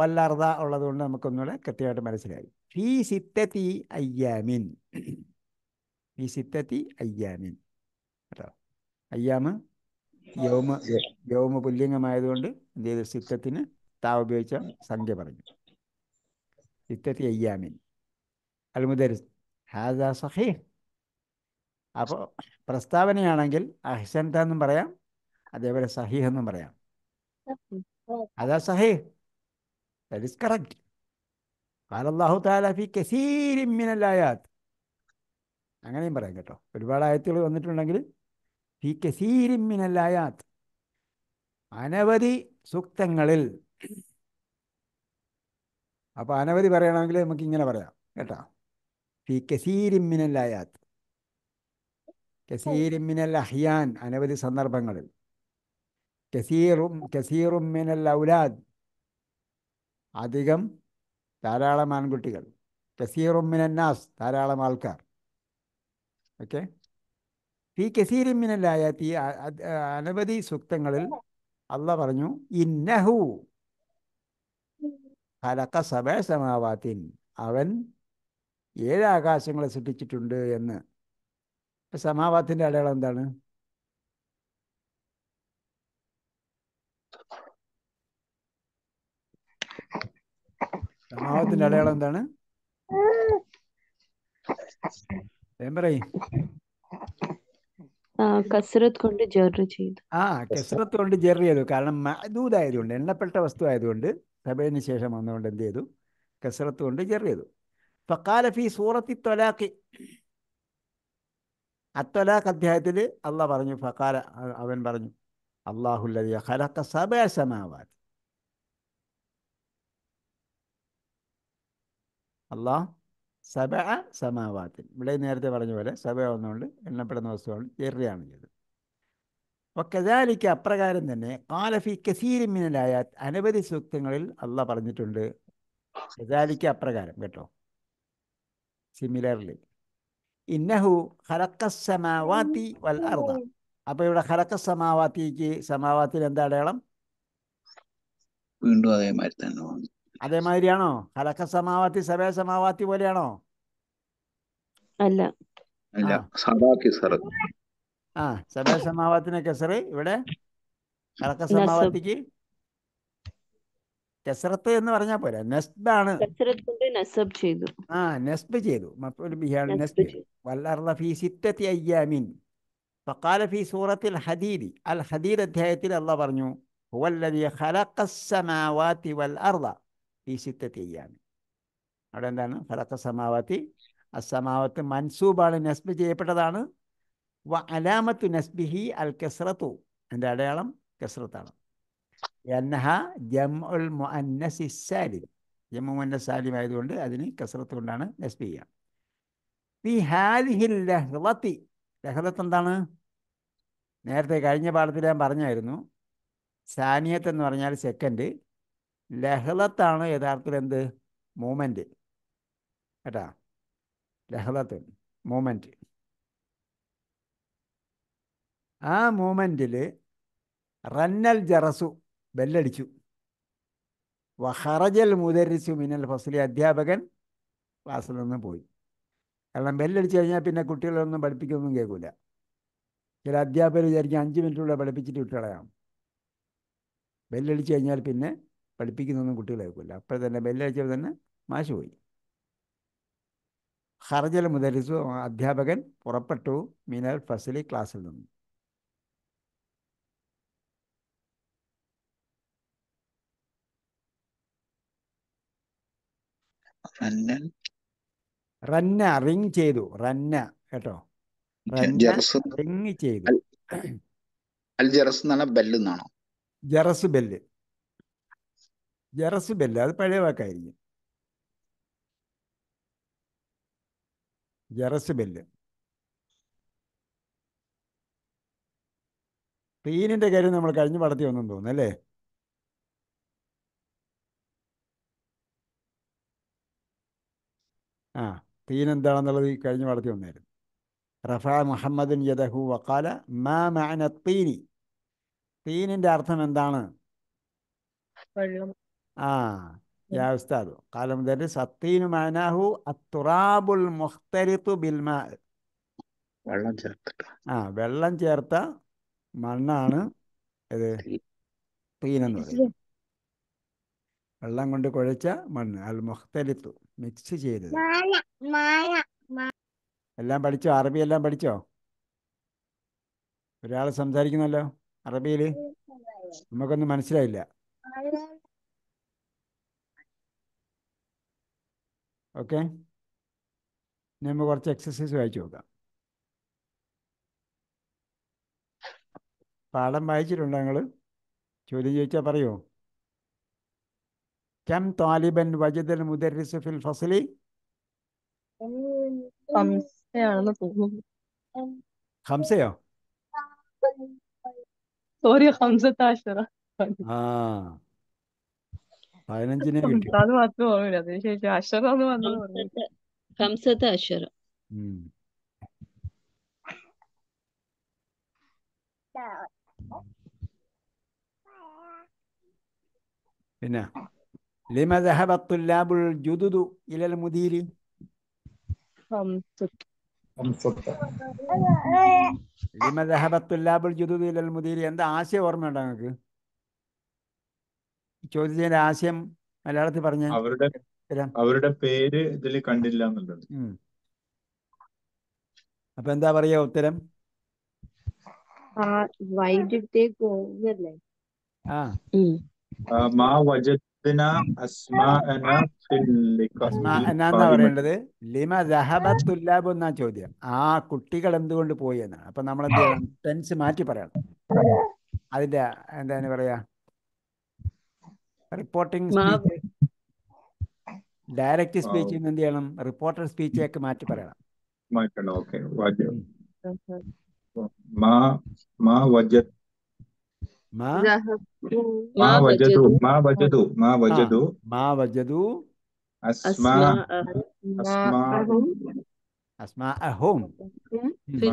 ഉള്ളത് ഉള്ളതുകൊണ്ട് നമുക്കൊന്നുകൂടെ കൃത്യമായിട്ട് മനസ്സിലായി ഫീ സിത്തത്തി അയ്യാമിൻ ഫീ സിത്തത്തി അയ്യാമിൻ കേട്ടോ അയ്യാമ് യോമ യോമ പുല്ലിംഗമായതുകൊണ്ട് എന്ത് ചെയ്തു സിത്തത്തിന് താ ഉപയോഗിച്ച സംഖ്യ പറഞ്ഞു സിത്തത്തി അയ്യാമിൻ അൽമുദരിസ് ഹാദ സഹി അപ്പോൾ പ്രസ്താവനയാണെങ്കിൽ അഹ്സൻത എന്നും പറയാം അതേപോലെ സഹീഹ് എന്നും പറയാം അതാ സഹീഹ് That is correct. قال അള്ളാഹു താല ഫി കസീരി മിനല്ലായാത്ത് അങ്ങനെയും പറയാം കേട്ടോ ഒരുപാട് ആയത്തുകൾ വന്നിട്ടുണ്ടെങ്കിൽ ഫി കസീരി മിനല്ലായാത്ത് അനവധി സൂക്തങ്ങളിൽ അപ്പോൾ അനവധി പറയണമെങ്കിൽ നമുക്ക് ഇങ്ങനെ പറയാം കേട്ടോ ഫി കസീരിം മിനല്ലായാത്ത് കസീരിം മിനൽ അഹിയാൻ അനവധി സന്ദർഭങ്ങളിൽ കസീറും കസീറും മിനൽ ഔലാദ് അധികം ധാരാളം ആൺകുട്ടികൾ കസീറുമിനന്നാസ് ധാരാളം ആൾക്കാർ ഓക്കെ ഈ തീ അനവധി സൂക്തങ്ങളിൽ അല്ല പറഞ്ഞു ഇന്നഹു ഫലക്ക സബേ അവൻ ഏഴ് ആകാശങ്ങളെ സൃഷ്ടിച്ചിട്ടുണ്ട് എന്ന് സമാവാത്തിൻ്റെ അടയാളം എന്താണ് തമാവത്തിന്റെ അടയാളം എന്താണ് പറയും കൊണ്ട് ജെറി ചെയ്തു ആ കസരത്ത് കൊണ്ട് ജെറി ചെയ്തു കാരണം മഹദൂദായതുകൊണ്ട് എണ്ണപ്പെട്ട വസ്തു ആയതുകൊണ്ട് സഭയിന് ശേഷം വന്നുകൊണ്ട് എന്ത് ചെയ്തു കസറത്ത് കൊണ്ട് ജെറി ചെയ്തു ഫക്കാലഫി സൂറത്തി തൊലാക്കി അത്തൊലാഖ് അധ്യായത്തിൽ അള്ളാഹ് പറഞ്ഞു ഫക്കാല അവൻ പറഞ്ഞു അള്ളാഹുല്ലതിയ ഖലഖ അള്ളാ സബ സമാവാത്തിൻ ഇവിടെ നേരത്തെ പറഞ്ഞ പോലെ സബ ഒന്നുകൊണ്ട് എണ്ണപ്പെടുന്ന വസ്തുക്കൾ ചെറിയാണ് ചെയ്തത് അപ്പോൾ അപ്രകാരം തന്നെ കാലഫി കസീരിമിനലായ അനവധി സൂക്തങ്ങളിൽ അള്ളാഹ് പറഞ്ഞിട്ടുണ്ട് കഥാലിക്ക് അപ്രകാരം കേട്ടോ സിമിലർലി ഇന്നഹു ഹലക്കസമാവാത്തി വൽ അർദ അപ്പോൾ ഇവിടെ ഹലക്കസമാവാത്തിക്ക് സമാവാത്തിൽ എന്താ അടയാളം വീണ്ടും അതേമാതിരി തന്നെ അതേമാതിരിയാണോ ഹലക്ക സമാവാത്തി സബേ സമാവാത്തി പോലെയാണോ അല്ല ആ സബേ സമാവാത്തിന് കെസറ് ഇവിടെ ഹലക്ക സമാവാത്തിക്ക് കെസറത്ത് എന്ന് പറഞ്ഞാൽ പോരാ നെസ്ബാണ് ആ നെസ്ബ് ചെയ്തു അയ്യാമിൻ فقال في سورة الحديد الحديد الدهيتي الله برنيو هو الذي خلق السماوات والأرض വീശിത്ത് തീയാണ് അവിടെ എന്താണ് ഫലക്ക സമാവത്തി അസമാവത്ത് മൻസൂബാണ് നസ്ബ് ചെയ്യപ്പെട്ടതാണ് വ അലാമത്തു നസ്ബിഹി അൽ കെസ്രത്തു എൻ്റെ അടയാളം കെസ്രത്താണ് എന്നഹ ജംഉൽ ഉൽ ജമ്മു മുന്നസ് ആയതുകൊണ്ട് അതിന് കസ്രത്ത് കൊണ്ടാണ് നസ്ബ് ചെയ്യുക ഈ ഹാലിഹിൽ ലഹ്ലത്തി ലഹ്ലത്ത് എന്താണ് നേരത്തെ കഴിഞ്ഞ പാഠത്തിൽ ഞാൻ പറഞ്ഞായിരുന്നു സാനിയത്ത് എന്ന് പറഞ്ഞാൽ സെക്കൻഡ് ലഹളത്താണ് യഥാർത്ഥത്തിൽ എന്ത് മൂമെൻ്റ് കേട്ടാ ലഹളത്ത് മൂമെൻറ്റ് ആ മൂമെൻറ്റിൽ റന്നൽ ജറസു ബെല്ലടിച്ചു വഹറജൽ മുദരിസു മിനൽ ഫസലി അധ്യാപകൻ ക്ലാസ്സിൽ നിന്ന് പോയി കാരണം ബെല്ലടിച്ചു കഴിഞ്ഞാൽ പിന്നെ കുട്ടികളൊന്നും പഠിപ്പിക്കൊന്നും കേൾക്കില്ല ചില അധ്യാപകർ വിചാരിക്കും അഞ്ച് മിനിറ്റുള്ള പഠിപ്പിച്ചിട്ട് വിട്ടുകളയാം ബെല്ലടിച്ചു കഴിഞ്ഞാൽ പിന്നെ പഠിപ്പിക്കുന്നൊന്നും കുട്ടികളെ വെക്കില്ല അപ്പോൾ തന്നെ ബെല്ലടിച്ചപ്പോൾ തന്നെ മാശുപോയി പോയി ഹർജൽ മുദരിസു അധ്യാപകൻ പുറപ്പെട്ടു മിനൽ ഫസലി ക്ലാസ്സിൽ നിന്ന് റന്ന റിങ് ചെയ്തു റന്ന കേട്ടോ റിങ് ചെയ്തു ജറസ് ബെല്ല് ജെറസുബെല്ല അത് പഴയ വാക്കായിരിക്കും ജെറസുബെല്ല് തീനിന്റെ കാര്യം നമ്മൾ കഴിഞ്ഞ് പടത്തി വന്നു തോന്നുന്നു അല്ലേ ആ തീൻ എന്താണെന്നുള്ളത് ഈ കഴിഞ്ഞ് പടത്തി വന്നായിരുന്നു റഫ മുഹമ്മദിൻ യദഹു വക്കാല മാ മാന തീനി തീനിൻ്റെ അർത്ഥം എന്താണ് ആ ഉസ്താദ് കാലം തന്നെ സത്തീനു മാനാഹു അത്തുറാബുൽ മുഖ്തരിത്തു ബിൽമാ വെള്ളം ചേർത്ത ആ വെള്ളം ചേർത്ത മണ്ണാണ് ഇത് തീനെന്ന് പറയുന്നത് വെള്ളം കൊണ്ട് കുഴച്ച മണ്ണ് അൽ മുഖ്തലിത്തു മിക്സ് ചെയ്തത് എല്ലാം പഠിച്ചോ അറബി എല്ലാം പഠിച്ചോ ഒരാൾ സംസാരിക്കുന്നല്ലോ അറബിയിൽ നമുക്കൊന്നും മനസ്സിലായില്ല ഓക്കെ നമ്മൾ കുറച്ച് എക്സസൈസ് വായിച്ചു നോക്കാം പാഠം വായിച്ചിട്ടുണ്ടോ ഞങ്ങൾ ചോദ്യം ചോദിച്ചാൽ പറയുമോ كم طالبا وجد المدرس في الفصل؟ خمسة سوري خمسة عشر آه പതിനഞ്ചിന് കിട്ടി അത് അതിനുശേഷം പിന്നെ الطلاب الجدد الطلاب الجدد المدير എന്താ ആശയ ഓർമ്മയുണ്ടോ നിങ്ങൾക്ക് ചോദിച്ചതിന്റെ ആശയം മലയാളത്തിൽ പറഞ്ഞ അവരുടെ അവരുടെ പേര് ഇതിൽ കണ്ടില്ല എന്നുള്ളത് അപ്പൊ എന്താ പറയാ ഉത്തരം എന്നാ ലിമ ചോദ്യം ആ കുട്ടികൾ എന്തുകൊണ്ട് പോയി എന്നാണ് അപ്പൊ നമ്മൾ എന്ത് ചെയ്യണം ടെൻസ് മാറ്റി പറയണം അതിന്റെ എന്താണ് പറയാ റിപ്പോർട്ടിംഗ് ഡയറക്റ്റ് സ്പീച്ച് എന്ത് ചെയ്യണം റിപ്പോർട്ടർ സ്പീച്ചാക്കി മാറ്റി പറയണം മാറ്റണം ഓക്കെ മാ മാ വജത് മാ വജതു മാ വജതു മാ വജതു മാ വജതു അസ്മാ അസ്മാ അസ്മാഅഹും ഫിൽ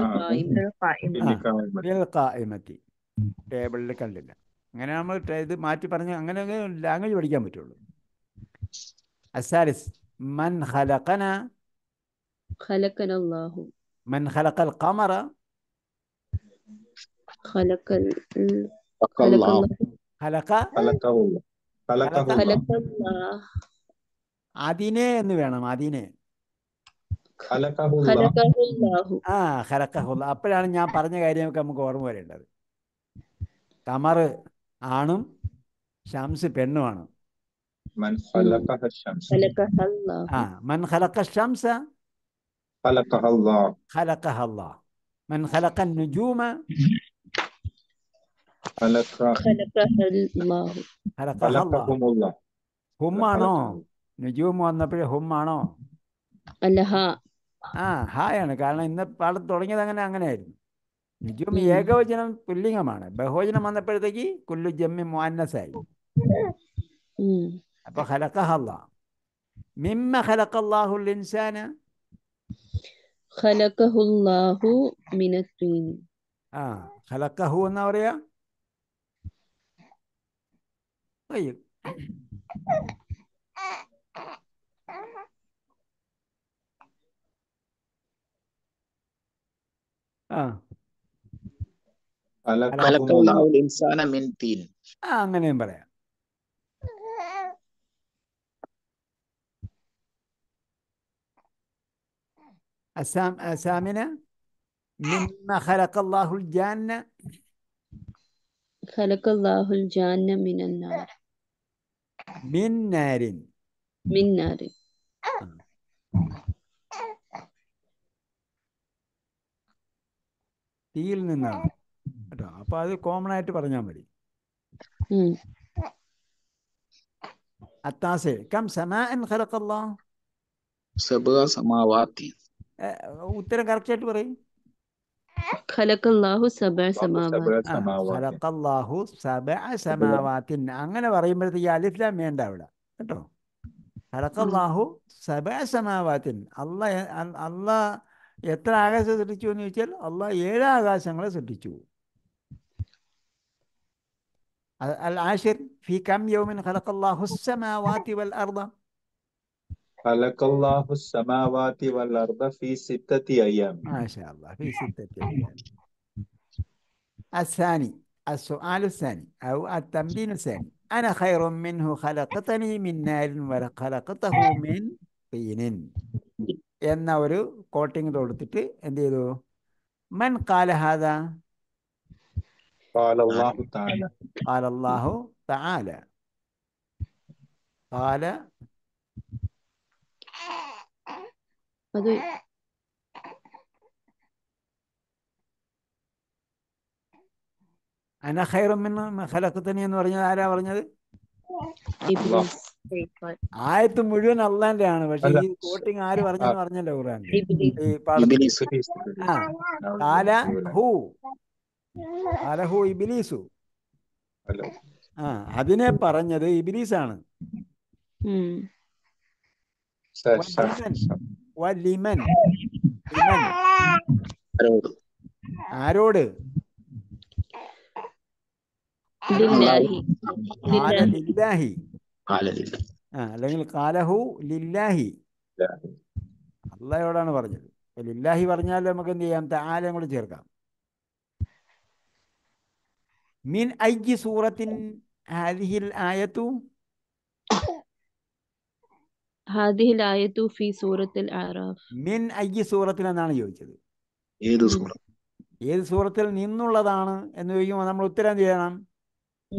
ഖായിമതി ടേബിളിൽ കണ്ടില്ല അങ്ങനെ നമ്മൾ ഇത് മാറ്റി പറഞ്ഞ് അങ്ങനെ ലാംഗ്വേജ് പഠിക്കാൻ പറ്റുള്ളൂ അസാലിസ് മൻ ഖലഖന ഖലഖന അല്ലാഹു മൻ ഖലഖൽ ഖമറ ഖലഖൽ ഖലഖ ആദിനെ എന്ന് വേണം അതിനെ ആ ഖലഖഹുല്ല അപ്പോഴാണ് ഞാൻ പറഞ്ഞ കാര്യമൊക്കെ നമുക്ക് ഓർമ്മ വരേണ്ടത് കമറ് ആണും ഷംസ് പെണ്ണുമാണ് ആ മൻ ഖലഖ ഷംസ خلقها الله من خلق النجوم ഹുമ്മാണോ നുജൂം വന്നപ്പോഴേ ഹുമ്മാണോ അല്ല ഹാ ആ ഹായാണ് കാരണം ഇന്ന് പാടം തുടങ്ങിയത് അങ്ങനെ അങ്ങനെയായിരുന്നു നിജും ഏകവചനം പുല്ലിംഗമാണ് ബഹുവചനം വന്നപ്പോഴത്തേക്ക് കുല്ലു ജമ്മി മുഅന്നസായി അപ്പൊ ഖലഖഹ അല്ലാഹ് മിമ്മ ഖലഖ അല്ലാഹു ലിൻസാന ഖലഖഹു അല്ലാഹു മിനത്തീൻ ആ ഖലഖഹു എന്നാ പറയാ طيب اه خلق الله الله الإنسان من طين അങ്ങനെയും പറയാം أسام أسامنا مما خلق الله الجان خلق الله الجان من النار من نار من نار തീയിൽ നിന്നാണ് കേട്ടോ അപ്പൊ അത് കോമൺ ആയിട്ട് പറഞ്ഞാൽ മതി التاسع كم سماء ഉത്തരം കറക്റ്റ് ആയിട്ട് പറയും അങ്ങനെ പറയുമ്പോഴത്തേക്ക് അലിഫ്ലാം വേണ്ട അവിടെ കേട്ടോ ഹലക്കല്ലാഹു സബ സമാവാത്തിൻ അള്ള അള്ള എത്ര ആകാശം സൃഷ്ടിച്ചു എന്ന് ചോദിച്ചാൽ അല്ല ഏഴ് ആകാശങ്ങളെ സൃഷ്ടിച്ചു العاشر في كم يوم خلق الله السماوات والأرض خلق الله السماوات والأرض في ستة أيام ما شاء الله في ستة أيام الثاني السؤال الثاني أو التمرين الثاني أنا خير منه خلقتني من نار وخلقته من طين എന്ന ഒരു കോട്ടിംഗ് കൊടുത്തിട്ട് എന്ത് ചെയ്തു മൻ കാലഹാദ قال الله تعالى قال الله تعالى قال അന ഖൈറും മിൻ ഖലഖതനി എന്ന് പറഞ്ഞത് ആരാ പറഞ്ഞത് ആയത്ത് മുഴുവൻ അള്ളാന്റെ ആണ് പക്ഷെ ഈ കോട്ടിങ് ആര് പറഞ്ഞെന്ന് പറഞ്ഞല്ലോ ഖുർആൻ ഈ പാടത്ത് ഹു അലഹു ഇബിലീസു ആ അതിനെ പറഞ്ഞത് ഇബിലീസാണ് ആരോട് ലില്ലാഹി അല്ലെങ്കിൽ കാലഹു ലില്ലാഹി അള്ളയോടാണ് പറഞ്ഞത് ലില്ലാഹി പറഞ്ഞാൽ നമുക്ക് എന്ത് ചെയ്യാം താലം കൂടെ ചേർക്കാം മീൻ ഐജി സൂറത്തിൻ ഹാദിഹിൽ ആയത്തു ഹാദിഹിൽ ആയത്തു ഫി സൂറത്തിൽ ആറാഫ് മിൻ അയ്യ സൂറത്തിൽ എന്നാണ് ചോദിച്ചത് ഏത് സൂറ ഏത് സൂറത്തിൽ നിന്നുള്ളതാണ് എന്ന് ചോദിക്കുമ്പോൾ നമ്മൾ ഉത്തരം ചെയ്യണം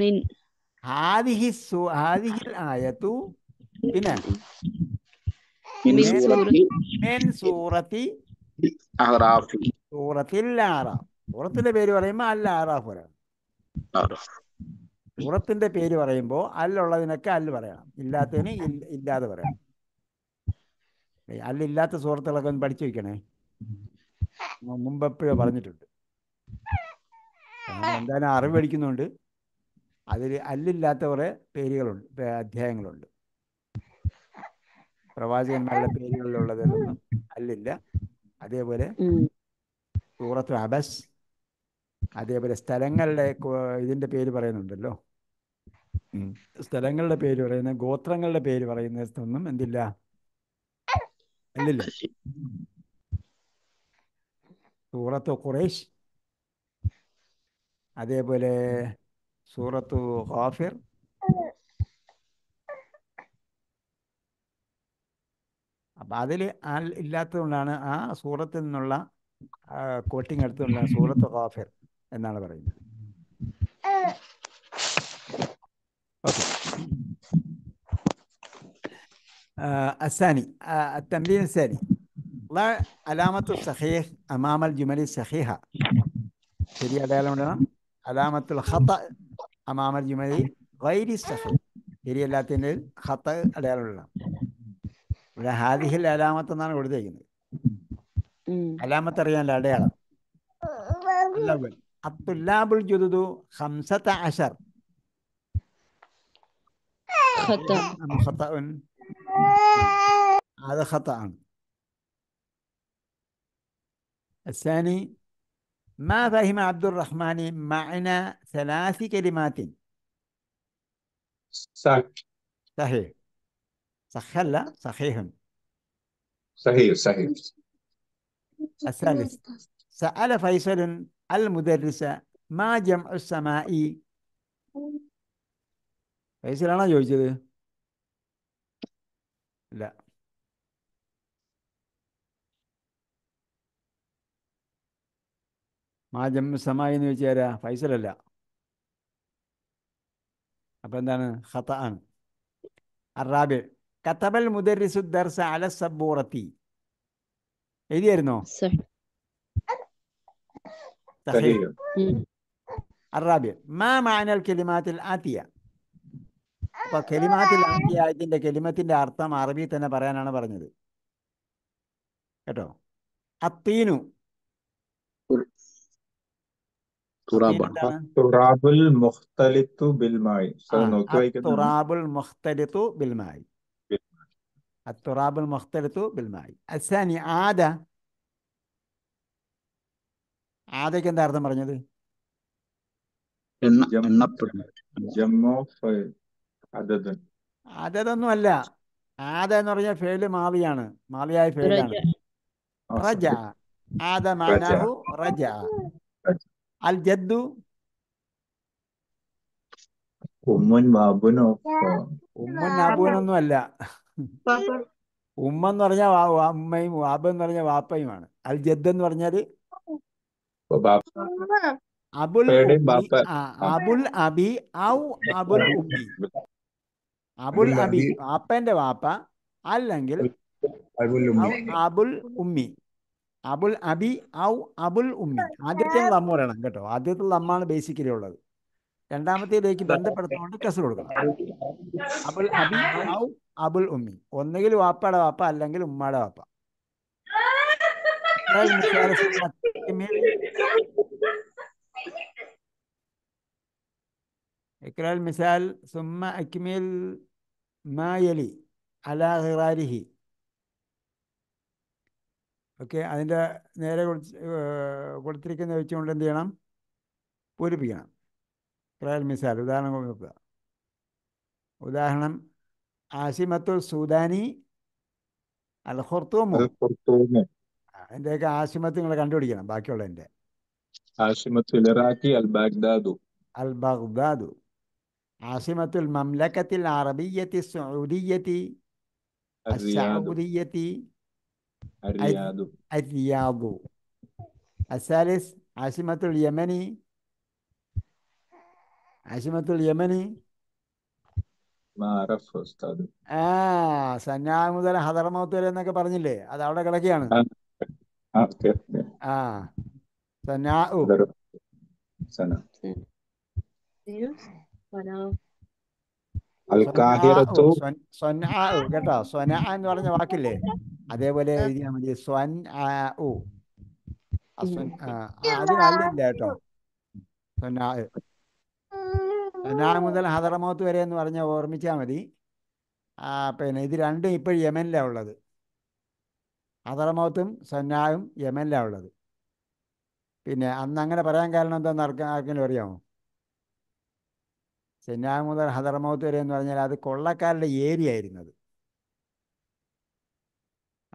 മിൻ ഹാദിഹി ഹാദിഹിൽ ആയത്തു പിന്നെ മിൻ സൂറത്തി സൂറത്തിൽ ആറാം സൂറത്തിന്റെ പേര് പറയുമ്പോൾ അല്ല ആറാഫ് വരാം ഉറപ്പിന്റെ പേര് പറയുമ്പോൾ അല്ലുള്ളതിനൊക്കെ അല്ല് പറയണം ഇല്ലാത്തതിന് ഇല്ലാതെ പറയണം അല്ലില്ലാത്ത സുഹൃത്തുക്കളൊക്കെ ഒന്ന് പഠിച്ചു വെക്കണേ മുമ്പ് പറഞ്ഞിട്ടുണ്ട് എന്താണ് അറിവ് പഠിക്കുന്നുണ്ട് അതിൽ അല്ലില്ലാത്ത പേരുകളുണ്ട് അധ്യായങ്ങളുണ്ട് പ്രവാചകന്മാരുടെ പേരുകളിലുള്ളതൊന്നും അല്ലില്ല അതേപോലെ സൂറത്ത് അബസ് അതേപോലെ സ്ഥലങ്ങളുടെ ഇതിന്റെ പേര് പറയുന്നുണ്ടല്ലോ സ്ഥലങ്ങളുടെ പേര് പറയുന്ന ഗോത്രങ്ങളുടെ പേര് പറയുന്നിടത്തൊന്നും എന്തില്ല അല്ലല്ലോ സൂറത്തു ഖുറൈഷ് അതേപോലെ സൂറത്തു ഹാഫിർ അപ്പൊ അതിൽ ഇല്ലാത്തതുകൊണ്ടാണ് ആ സൂറത്തിൽ നിന്നുള്ള കോട്ടിങ് എടുത്തുകൊണ്ടാണ് സൂറത്ത് ഹാഫിർ എന്നാണ് പറയുന്നത് ഓക്കെ الثاني التمرين الثاني لا علامة الصحيح أمام الجمل الصحيحة كذي هذا لنا علامة الخطأ أمام الجمل غير الصحيح كذي لا تنل خطأ العلامة أنا أقول لك علامة എന്നാണ് കൊടുത്തേക്കുന്നത് അലാമത്ത് അറിയാൻ അടയാളം الطلاب الجدد خمسة عشر خطأ أم خطأ هذا خطأ الثاني ما فهم عبد الرحمن معنى ثلاث كلمات صح صحيح صح لا صحيح صحيح صحيح الثالث سأل فيصل المدرسة ما جمع السمائي ഫൈസലാണോ ചോദിച്ചത് ഇല്ല മാജം സമായി എന്ന് ചോദിച്ചാരാ ഫൈസലല്ല അപ്പൊ എന്താണ് ഹത്ത ആണ് അറാബി കത്തബൽ മുദരിസു ദർസ അല സബൂറത്തി എഴുതിയായിരുന്നോ تخيل الرابع ما معنى الكلمات الآتية അപ്പോൾ കെലിമാത്തിൽ ആദ്യത്തിന്റെ കെലിമത്തിന്റെ അർത്ഥം അറബി തന്നെ പറയാനാണ് പറഞ്ഞത് കേട്ടോ അത്തീനു തുറാബുൽ മുഖ്തലിത്തു ബിൽമായി തുറാബുൽ മുഖ്തലിത്തു ബിൽമായി തുറാബുൽ മുഖ്തലിത്തു ബിൽമായി അസാനി ആദ ആദ്യക്ക് എന്താ അർത്ഥം പറഞ്ഞത് അതതൊന്നും അല്ല ആദ എന്ന് പറഞ്ഞ ഫേല് മാവിയാണ് മാവിയായ ഫേലാണ് റജ ആദ റജ അൽ ജദ്ദു ഉമ്മൻ ഉമ്മൻ അല്ല ഉമ്മ എന്ന് പറഞ്ഞ ഉമ്മയും വാബ എന്ന് പറഞ്ഞ വാപ്പയുമാണ് അൽ ജദ് എന്ന് പറഞ്ഞാല് അബുൽ അബുൽ അബി ഔ അബുൽ ഉമ്മി അബുൽ അബി വാപ്പന്റെ വാപ്പ അല്ലെങ്കിൽ അബുൽ ഉമ്മി അബുൽ അബി ഔ അബുൽ ഉമ്മി ആദ്യത്തെ അമ്മ പറയണം കേട്ടോ ആദ്യത്തെ ലമ്മാണ് ബേസിക്കലി ഉള്ളത് രണ്ടാമത്തേതിലേക്ക് ബന്ധപ്പെടുത്തുകൊണ്ട് കസർ കൊടുക്കണം അബുൽ അബി ഔ അബുൽ ഉമ്മി ഒന്നുകിൽ വാപ്പയുടെ വാപ്പ അല്ലെങ്കിൽ ഉമ്മയുടെ വാപ്പ Hayır müsaadesi التكميل اقرأ المثال ثم أكمل ما يلي على غراره ഓക്കെ അതിൻ്റെ നേരെ കൊടുത്തിരിക്കുന്ന വെച്ചുകൊണ്ട് എന്ത് ചെയ്യണം പൂരിപ്പിക്കണം ഇക്രാൽ മിസാൽ ഉദാഹരണം നോക്കുക ഉദാഹരണം ആസിമത്തുൽ സുദാനി അൽ ഖുർത്തൂമു എന്റെയൊക്കെ ആശിമത്ത് നിങ്ങൾ കണ്ടുപിടിക്കണം ബാക്കിയുള്ള എന്റെ ഇറാഖി അൽ അൽ ആസിമത്തുൽ അറബിയത്തി ഹദർമൗത്ത് വരെ എന്നൊക്കെ പറഞ്ഞില്ലേ അത് അവിടെ കിടക്കുകയാണ് اوكي കേട്ടോ എന്ന് പറഞ്ഞ വാക്കില്ലേ അതേപോലെ എഴുതിയാ മതി സ്വൻ ഉ മുതൽ ഹദറമോത്ത് വരെ എന്ന് പറഞ്ഞ ഓർമ്മിച്ചാ മതി പിന്നെ ഇത് രണ്ടും ഇപ്പോഴും യമനിലാ ഉള്ളത് അതറമൗത്തും സന്നായും യമനിലാണ് ഉള്ളത് പിന്നെ അന്ന് അങ്ങനെ പറയാൻ കാരണം എന്താണെന്ന് ആർക്കെങ്കിലും അറിയാമോ സന്നാ മുതൽ ഹദറമൗത്ത് വരെ എന്ന് പറഞ്ഞാൽ അത് കൊള്ളക്കാരുടെ ഏരിയ ആയിരുന്നത്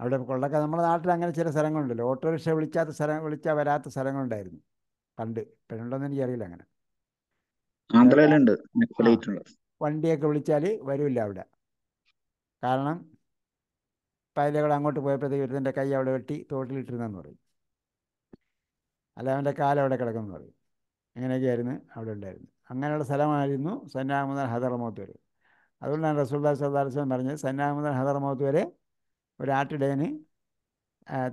അവിടെ കൊള്ളക്കാർ നമ്മുടെ നാട്ടിൽ അങ്ങനെ ചില സ്ഥലങ്ങളുണ്ടല്ലോ ഓട്ടോറിക്ഷ വിളിച്ചാത്ത സ്ഥലം വിളിച്ചാൽ വരാത്ത സ്ഥലങ്ങളുണ്ടായിരുന്നു പണ്ട് പെണ്ണുണ്ടെന്ന് എനിക്കറിയില്ല അങ്ങനെ വണ്ടിയൊക്കെ വിളിച്ചാൽ വരില്ല അവിടെ കാരണം പയലുകൾ അങ്ങോട്ട് പോയപ്പോഴത്തേക്ക് ഒരുത്തൻ്റെ കൈ അവിടെ വെട്ടി തോട്ടിലിട്ടിരുന്നെന്ന് പറയും അല്ല അവൻ്റെ കാലവിടെ അവിടെ കിടക്കുമെന്ന് പറയും അങ്ങനെയൊക്കെയായിരുന്നു അവിടെ ഉണ്ടായിരുന്നു അങ്ങനെയുള്ള സ്ഥലമായിരുന്നു സന്നാമുദൻ ഹദർമോത്ത് വരെ അതുകൊണ്ടാണ് റസൂല്ലാ സദാർസ്വൻ പറഞ്ഞത് സന്നാമുദൻ ഹദർമോത്ത് വരെ ഒരു ഒരാട്ടിടയന്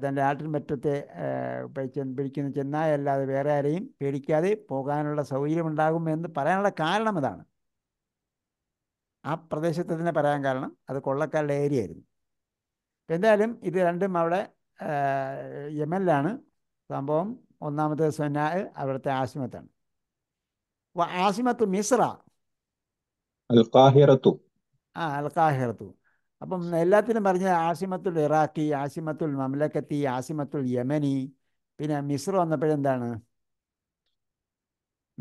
തൻ്റെ ആട്ടിൻപറ്റത്തെ പിടിക്കുന്ന ചെന്നായല്ലാതെ വേറെ ആരെയും പേടിക്കാതെ പോകാനുള്ള സൗകര്യമുണ്ടാകും എന്ന് പറയാനുള്ള കാരണം അതാണ് ആ പ്രദേശത്ത് തന്നെ പറയാൻ കാരണം അത് കൊള്ളക്കാരുടെ ഏരിയ ആയിരുന്നു എന്തായാലും ഇത് രണ്ടും അവിടെ യമനിലാണ് സംഭവം ഒന്നാമത്തെ സൊന്നാൽ അവിടുത്തെ ആസിമത്താണ് ആസിമത്ത് മിസ്ര അൽഖാഹിറത്തു ആ അൽഖാഹിറത്തു അപ്പം എല്ലാത്തിനും പറഞ്ഞ ആസിമത്തുൽ ഇറാഖി ആസിമത്തുൽ മംലക്കത്തി ആസിമത്തുൽ യമനി പിന്നെ മിസ്ര വന്നപ്പോഴെന്താണ്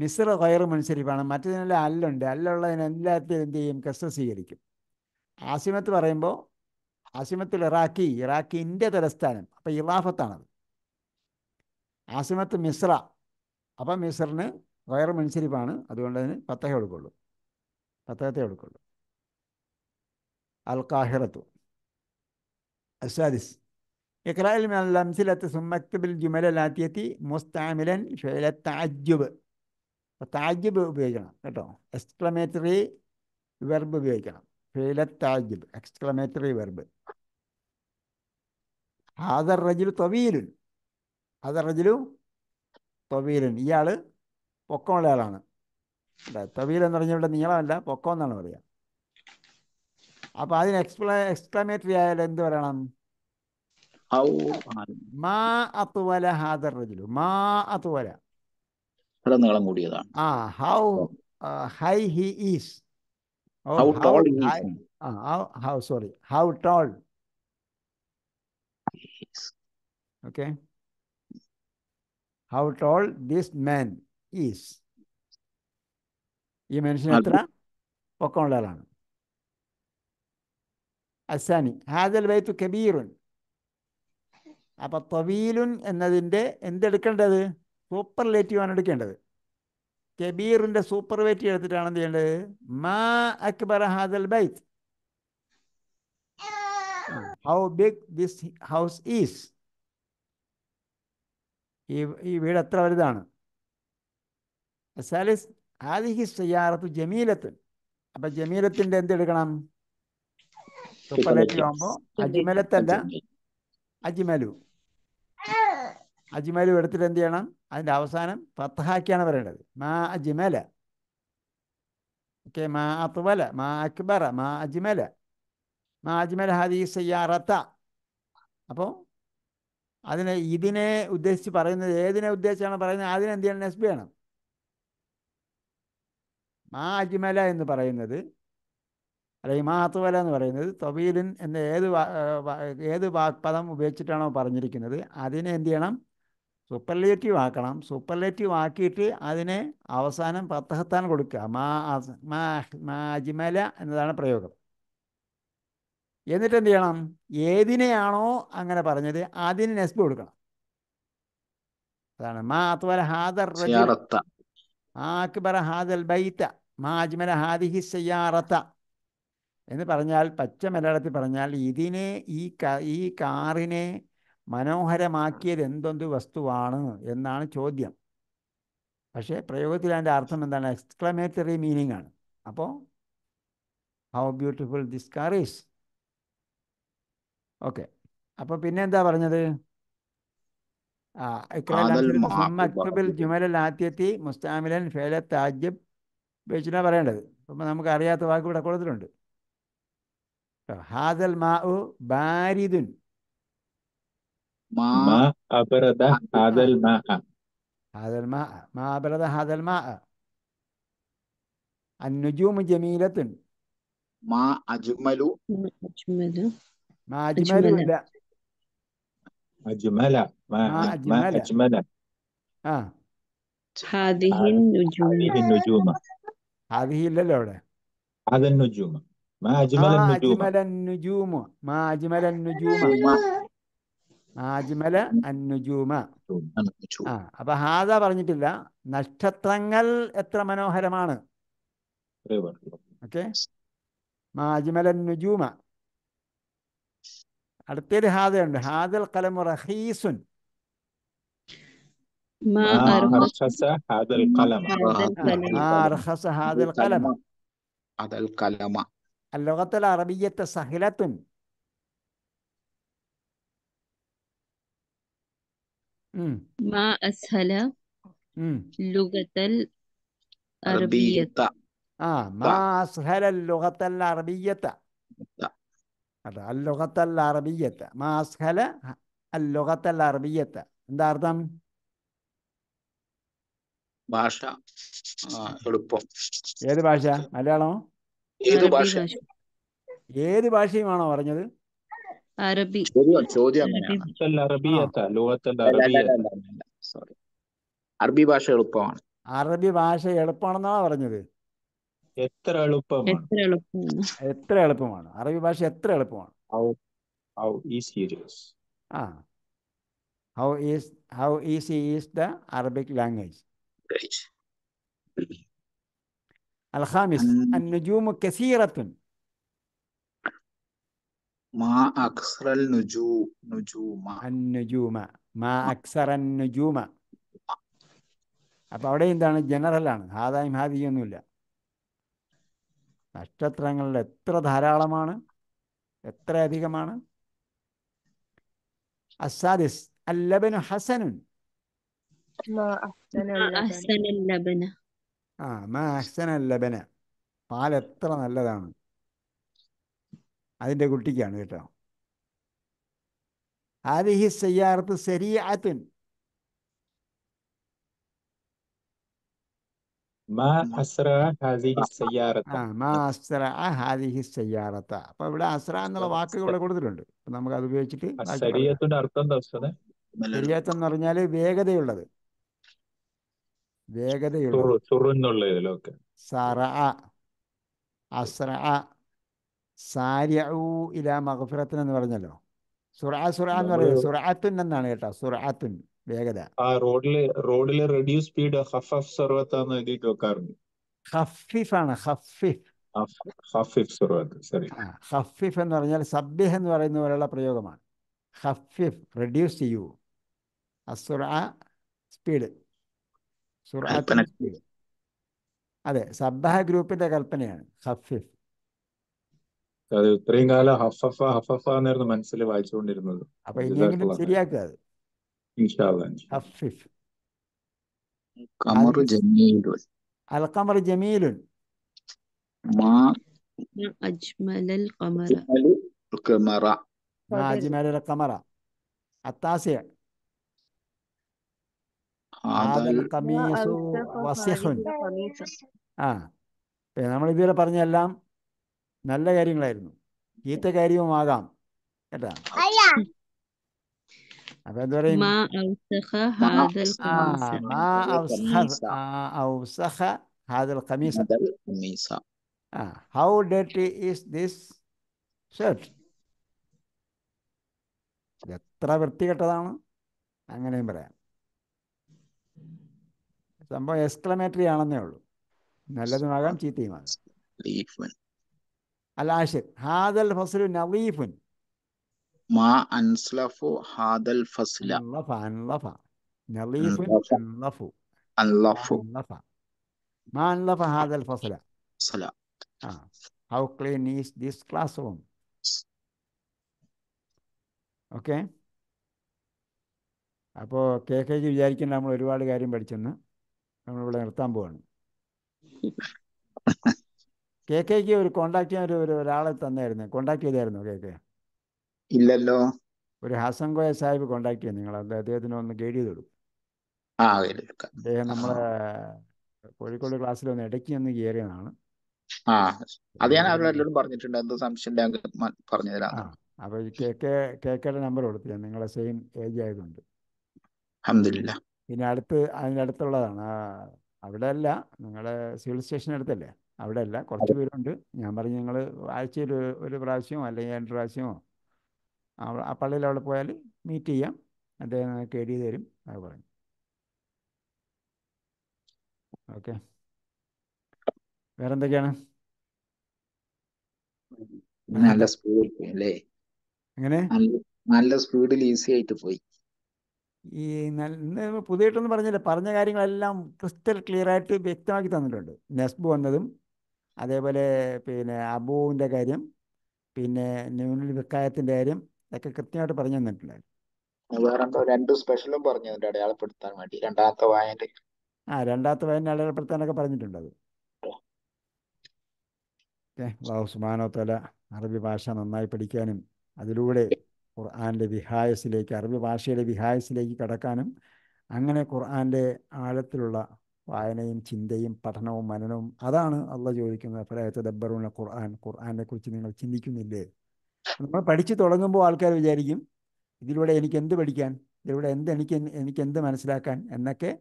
മിസ്ര കയറ് മുൻസരിപ്പാണ് മറ്റതിനെല്ലാം അല്ലുണ്ട് അല്ലുള്ളതിനെല്ലാത്തിലും എന്ത് ചെയ്യും ക്രിസ്തു സ്വീകരിക്കും ആസിമത്ത് പറയുമ്പോൾ ആസിമത്തുൽ ഇറാഖി ഇറാഖിൻ്റെ തലസ്ഥാനം അപ്പം ഇറാഫത്താണത് ആസിമത്ത് മിസ്ര അപ്പം മിസ്റിന് വയർ മുൻസിരിപ്പാണ് അതുകൊണ്ട് അതിന് പത്തഹ എടുക്കുള്ളൂ പത്തകത്തെ എടുക്കുള്ളൂ അൽ കാഹിറത്തു അസാദിസ് ഇഖ്ലാലിൽ അംസിലത്ത് സുമക്തബിൽ ജുമലാത്തിയത്തി മുസ്താമിലൻ ഷെയില താജുബ് താജുബ് ഉപയോഗിക്കണം കേട്ടോ എക്സ്ക്ലമേറ്ററി വെർബ് ഉപയോഗിക്കണം ഫീലത്താജിബ് എക്സ്ക്ലമേറ്ററി വെർബ് ഹാദർ റജിലു തൊവീലുൻ ഹാദർ റജിലു തൊവീലുൻ ഇയാൾ പൊക്കമുള്ള ആളാണ് തൊവീൽ എന്ന് പറഞ്ഞാൽ ഇവിടെ നീളമല്ല പൊക്കം എന്നാണ് പറയുക അപ്പൊ അതിന് എക്സ്പ്ല എക്സ്ക്ലമേറ്ററി ആയാൽ എന്ത് പറയണം മാ അതുവല ഹാദർ റജിലു മാ അതുവല നീളം കൂടിയതാണ് ആ how high he is Oh, how, how tall is I, uh, how, how, sorry, how tall? Okay. How tall this man is. ഈ മനുഷ്യൻ എത്ര പൊക്കമുള്ള ആളാണ് അസാനി ഹാദൽ ബൈത്തു കബീറുൻ അപ്പം തൊവീലുൻ എന്നതിൻ്റെ എന്തെടുക്കേണ്ടത് സൂപ്പർലേറ്റീവാണ് എടുക്കേണ്ടത് കബീറിന്റെ സൂപ്പർവേറ്റി എടുത്തിട്ടാണ് എന്ത് ചെയ്യേണ്ടത് മാ അക്ബർ ഹാദൽ ബൈത്ത് how big this house is ഈ ഈ വീട് എത്ര വലുതാണ് സാലിസ് ആദിഹി അപ്പൊ ജമീലത്തിന്റെ എന്തെടുക്കണം സൂപ്പർവേറ്റി ആകുമ്പോൾ അജ്മലത്തല്ല അജ്മലു അജ്മൽ എടുത്തിട്ട് എന്ത് ചെയ്യണം അതിൻ്റെ അവസാനം ഫത്തഹാക്കിയാണ് പറയേണ്ടത് മാ അജ്മല ഓക്കെ മാ അത്വല മാ അക്ബറ മാ അജ്മല മാ അജ്മൽ ഹദീസ് സയ്യാറത്ത അപ്പോൾ അതിനെ ഇതിനെ ഉദ്ദേശിച്ച് പറയുന്നത് ഏതിനെ ഉദ്ദേശിച്ചാണ് പറയുന്നത് അതിനെന്ത് ചെയ്യണം നെസ്ബി ആണ് മാ അജ്മല എന്ന് പറയുന്നത് അല്ലെങ്കിൽ മാ അത്വല എന്ന് പറയുന്നത് തൊബീലിൻ എന്ന ഏത് ഏത് പദം ഉപയോഗിച്ചിട്ടാണോ പറഞ്ഞിരിക്കുന്നത് അതിനെ ചെയ്യണം സൂപ്പർലേറ്റീവ് ആക്കണം സൂപ്പർലേറ്റീവ് ആക്കിയിട്ട് അതിനെ അവസാനം പത്തഹത്താൻ കൊടുക്കുക മാ മാ മാ അജ്മല എന്നതാണ് പ്രയോഗം എന്നിട്ട് എന്ത് ചെയ്യണം ഏതിനെയാണോ അങ്ങനെ പറഞ്ഞത് അതിന് നെസ്ബ് കൊടുക്കണം അതാണ് മാ അത്വല ഹാദർ ആക്ബർ ഹാദൽ ബൈത്ത മാ അജ്മല ഹാദിഹി സയ്യാറത്ത എന്ന് പറഞ്ഞാൽ പച്ച മലയാളത്തിൽ പറഞ്ഞാൽ ഇതിനെ ഈ ഈ കാറിനെ മനോഹരമാക്കിയത് എന്തൊന്ത് വസ്തുവാണ് എന്നാണ് ചോദ്യം പക്ഷേ പ്രയോഗത്തിൽ അതിൻ്റെ അർത്ഥം എന്താണ് എക്സ്ക്ലമേറ്ററി മീനിങ് ആണ് അപ്പോൾ how beautiful this car is okay അപ്പോൾ പിന്നെ എന്താ പറഞ്ഞത് ആദ്യത്തി മുസ്താമിലൻ ഫേലത്ത് ആജ്യം ഉപയോഗിച്ചിട്ടാണ് പറയേണ്ടത് അപ്പം നമുക്ക് അറിയാത്ത വാക്ക് ഇവിടെ കൊടുത്തിട്ടുണ്ട് ഹാദൽ മാഉ ബാരിദുൻ ما ما أبرد هذا الماء هذا الماء ما أبرد هذا الماء النجوم جميلة ما أجمل ما أجمل ما أجمل أجمل لا أجمل ما ما ما أجمل أجمل آه هذه النجوم هذه النجوم النجوم هذه إلا الأولى هذا النجوم ما أجمل ما النجوم أجمل النجوم ما أجمل النجوم ما ആജ്മല അന്നുജൂമ ആ അപ്പൊ ഹാദ പറഞ്ഞിട്ടില്ല നക്ഷത്രങ്ങൾ എത്ര മനോഹരമാണ് ഓക്കെ മാജ്മല നുജൂമ അടുത്തൊരു ഹാദയുണ്ട് ഹാദൽ കലം റഹീസുൻ اللغة العربية سهلة مم. ما أسهل مم. لغة العربية عربية آه طع. ما أسهل اللغة العربية طع. اللغة العربية ما أسهل اللغة العربية എന്താ അർത്ഥം ഭാഷ എളുപ്പം ഏത് ഭാഷ മലയാളമോ ഏത് ഭാഷ ഏത് ഭാഷയുമാണോ പറഞ്ഞത് അറബി ചോദ്യം സോറി അറബി ഭാഷ എളുപ്പമാണ് അറബി ഭാഷ എളുപ്പമാണെന്നാണ് പറഞ്ഞത് എത്ര എളുപ്പമാണ് എത്ര എളുപ്പമാണ് അറബി ഭാഷ എത്ര എളുപ്പമാണ് how ah how is how easy is the Arabic language അൻ النجوم كثيرة മാ മാ അപ്പൊ അവിടെ എന്താണ് ജനറൽ ആണ് ഹാദായും ഹാദിയൊന്നുമില്ല നക്ഷത്രങ്ങളുടെ എത്ര ധാരാളമാണ് എത്ര അധികമാണ് അസാദിസ് അല്ലബനു ഹസനു ആ മാ അഹ്സന ലബന പാൽ എത്ര നല്ലതാണ് അതിൻ്റെ കുട്ടിക്കാണ് കേട്ടോ ഹാദിഹി സയ്യാറത്ത് സരിയാത്തുൻ അപ്പൊ ഇവിടെ അസ്ര എന്നുള്ള വാക്ക് ഇവിടെ കൊടുത്തിട്ടുണ്ട് നമുക്ക് അത് ഉപയോഗിച്ചിട്ട് ശരിയത്വം എന്ന് പറഞ്ഞാല് വേഗതയുള്ളത് വേഗതയുള്ളത് അസ്ര സാരിയു ഇല മഹഫിറത്തിൻ എന്ന് പറഞ്ഞല്ലോ സുറാ സുറാ എന്ന് പറയുന്നത് സുറാത്തുൻ എന്നാണ് കേട്ടോ സുറാത്തുൻ വേഗത ആ റോഡില് റോഡില് റിഡ്യൂസ് സ്പീഡ് ഹഫഫ് സർവത്ത് എന്ന് എഴുതിയിട്ട് വെക്കാറുണ്ട് ഹഫീഫ് ആണ് ഹഫീഫ് ഹഫീഫ് സർവത്ത് ഹഫീഫ് എന്ന് പറഞ്ഞാൽ സബ്ബിഹ് എന്ന് പറയുന്ന പോലെയുള്ള പ്രയോഗമാണ് ഹഫീഫ് റെഡ്യൂസ് ചെയ്യൂ അസുറ സ്പീഡ് സുറാ സ്പീഡ് അതെ സബ്ബഹ ഗ്രൂപ്പിന്റെ കൽപ്പനയാണ് ഹഫീഫ് അത് ഇത്രയും കാലം ഹഫഫ ഹഫഫ എന്നായിരുന്നു മനസ്സിൽ വായിച്ചുകൊണ്ടിരുന്നത് അപ്പൊ ഇനിയെങ്കിലും ശരിയാക്കുക ഹഫിഫ് അൽ മാ ഖമറ ആ പറഞ്ഞെല്ലാം നല്ല കാര്യങ്ങളായിരുന്നു ചീത്ത കാര്യവുമാകാം കേട്ടാ അപ്പൊ എന്താ പറയും ഹൗ എത്ര വൃത്തികെട്ടതാണ് അങ്ങനെയും പറയാം സംഭവം എക്സ്ക്ലമേറ്ററി ആണെന്നേ ഉള്ളൂ നല്ലതുമാകാം ചീത്തയുമാകാം അലാഷിർ ഹാദൽ ഫസ്ലു നദീഫുൻ മാ അൻസ്ലഫു ഹാദൽ ഫസ്ല അൻലഫ അൻലഫു അൻലഫു അൻലഫ മാ ഫസ്ല ഫസ്ല how clean is this classroom okay K K ജി വിചാരിക്കുന്ന നമ്മൾ ഒരുപാട് കാര്യം പഠിച്ചെന്ന് നമ്മൾ ഇവിടെ നിർത്താൻ പോവാണ് *laughs* കെ കെക്ക് ഒരു കോണ്ടാക്ട് ചെയ്യാൻ ഒരു ഒരാളെ തന്നായിരുന്നു കോണ്ടാക്ട് ചെയ്തായിരുന്നു കെ കെ ഇല്ലല്ലോ ഒരു ഹസൻ ഗോയ സാഹിബ് കോണ്ടാക്ട് ചെയ്യാൻ നിങ്ങൾ അദ്ദേഹത്തിന് ഒന്ന് ഗൈഡ് ചെയ്ത് കൊടുക്കും അദ്ദേഹം നമ്മളെ കോഴിക്കോട് ക്ലാസ്സിൽ ഒന്ന് ഇടയ്ക്ക് ഒന്ന് കയറിയതാണ് ആ പറഞ്ഞിട്ടുണ്ട് എന്തോ സംശയം അപ്പൊ കെ കെ കെ കെയുടെ നമ്പർ കൊടുത്തില്ല നിങ്ങളെ സെയിം ഏജ് ആയതുകൊണ്ട് പിന്നെ അടുത്ത് അടുത്തുള്ളതാണ് അവിടെ അല്ല നിങ്ങളെ സിവിൽ സ്റ്റേഷൻ അടുത്തല്ലേ അവിടെ അല്ല കുറച്ച് പേരുണ്ട് ഞാൻ പറഞ്ഞു ഞങ്ങൾ ആഴ്ചയിൽ ഒരു പ്രാവശ്യമോ അല്ലെങ്കിൽ രണ്ട് പ്രാവശ്യമോ ആ പള്ളിയിൽ അവിടെ പോയാൽ മീറ്റ് ചെയ്യാം അദ്ദേഹം കെ തരും അത് പറഞ്ഞു ഓക്കെ വേറെന്തൊക്കെയാണ് നല്ല സ്പീഡിൽ അല്ലേ എങ്ങനെ നല്ല സ്പീഡിൽ ഈസി ആയിട്ട് പോയി ഈ പുതിയിട്ടൊന്നും പറഞ്ഞില്ല പറഞ്ഞ കാര്യങ്ങളെല്ലാം ക്രിസ്റ്റൽ ക്ലിയർ ആയിട്ട് വ്യക്തമാക്കി തന്നിട്ടുണ്ട് നെസ്ബ് വന്നതും അതേപോലെ പിന്നെ അബുവിൻ്റെ കാര്യം പിന്നെ ന്യൂനൽ വിക്കായത്തിൻ്റെ കാര്യം ഒക്കെ കൃത്യമായിട്ട് പറഞ്ഞു തന്നിട്ടുണ്ടായിരുന്നു വേറെന്തോ രണ്ട് സ്പെഷ്യലും വേണ്ടി രണ്ടാമത്തെ വായന ആ രണ്ടാമത്തെ അടയാളപ്പെടുത്താനൊക്കെ പറഞ്ഞിട്ടുണ്ട് അത് ബാഹു അറബി ഭാഷ നന്നായി പഠിക്കാനും അതിലൂടെ ഖുർആാൻ്റെ വിഹായസിലേക്ക് അറബി ഭാഷയുടെ വിഹായസിലേക്ക് കടക്കാനും അങ്ങനെ ഖുർആാൻ്റെ ആഴത്തിലുള്ള വായനയും ചിന്തയും പഠനവും മനനവും അതാണ് അള്ള ചോദിക്കുന്നത് ഫലായത്ത് ദബ്ബറുള്ള ഖുർആൻ ഖുർആാനെ കുറിച്ച് നിങ്ങൾ ചിന്തിക്കുന്നില്ലേ നമ്മൾ പഠിച്ചു തുടങ്ങുമ്പോൾ ആൾക്കാർ വിചാരിക്കും ഇതിലൂടെ എനിക്ക് എന്ത് പഠിക്കാൻ ഇതിലൂടെ എന്ത് എനിക്ക് എനിക്ക് എന്ത് മനസ്സിലാക്കാൻ എന്നൊക്കെ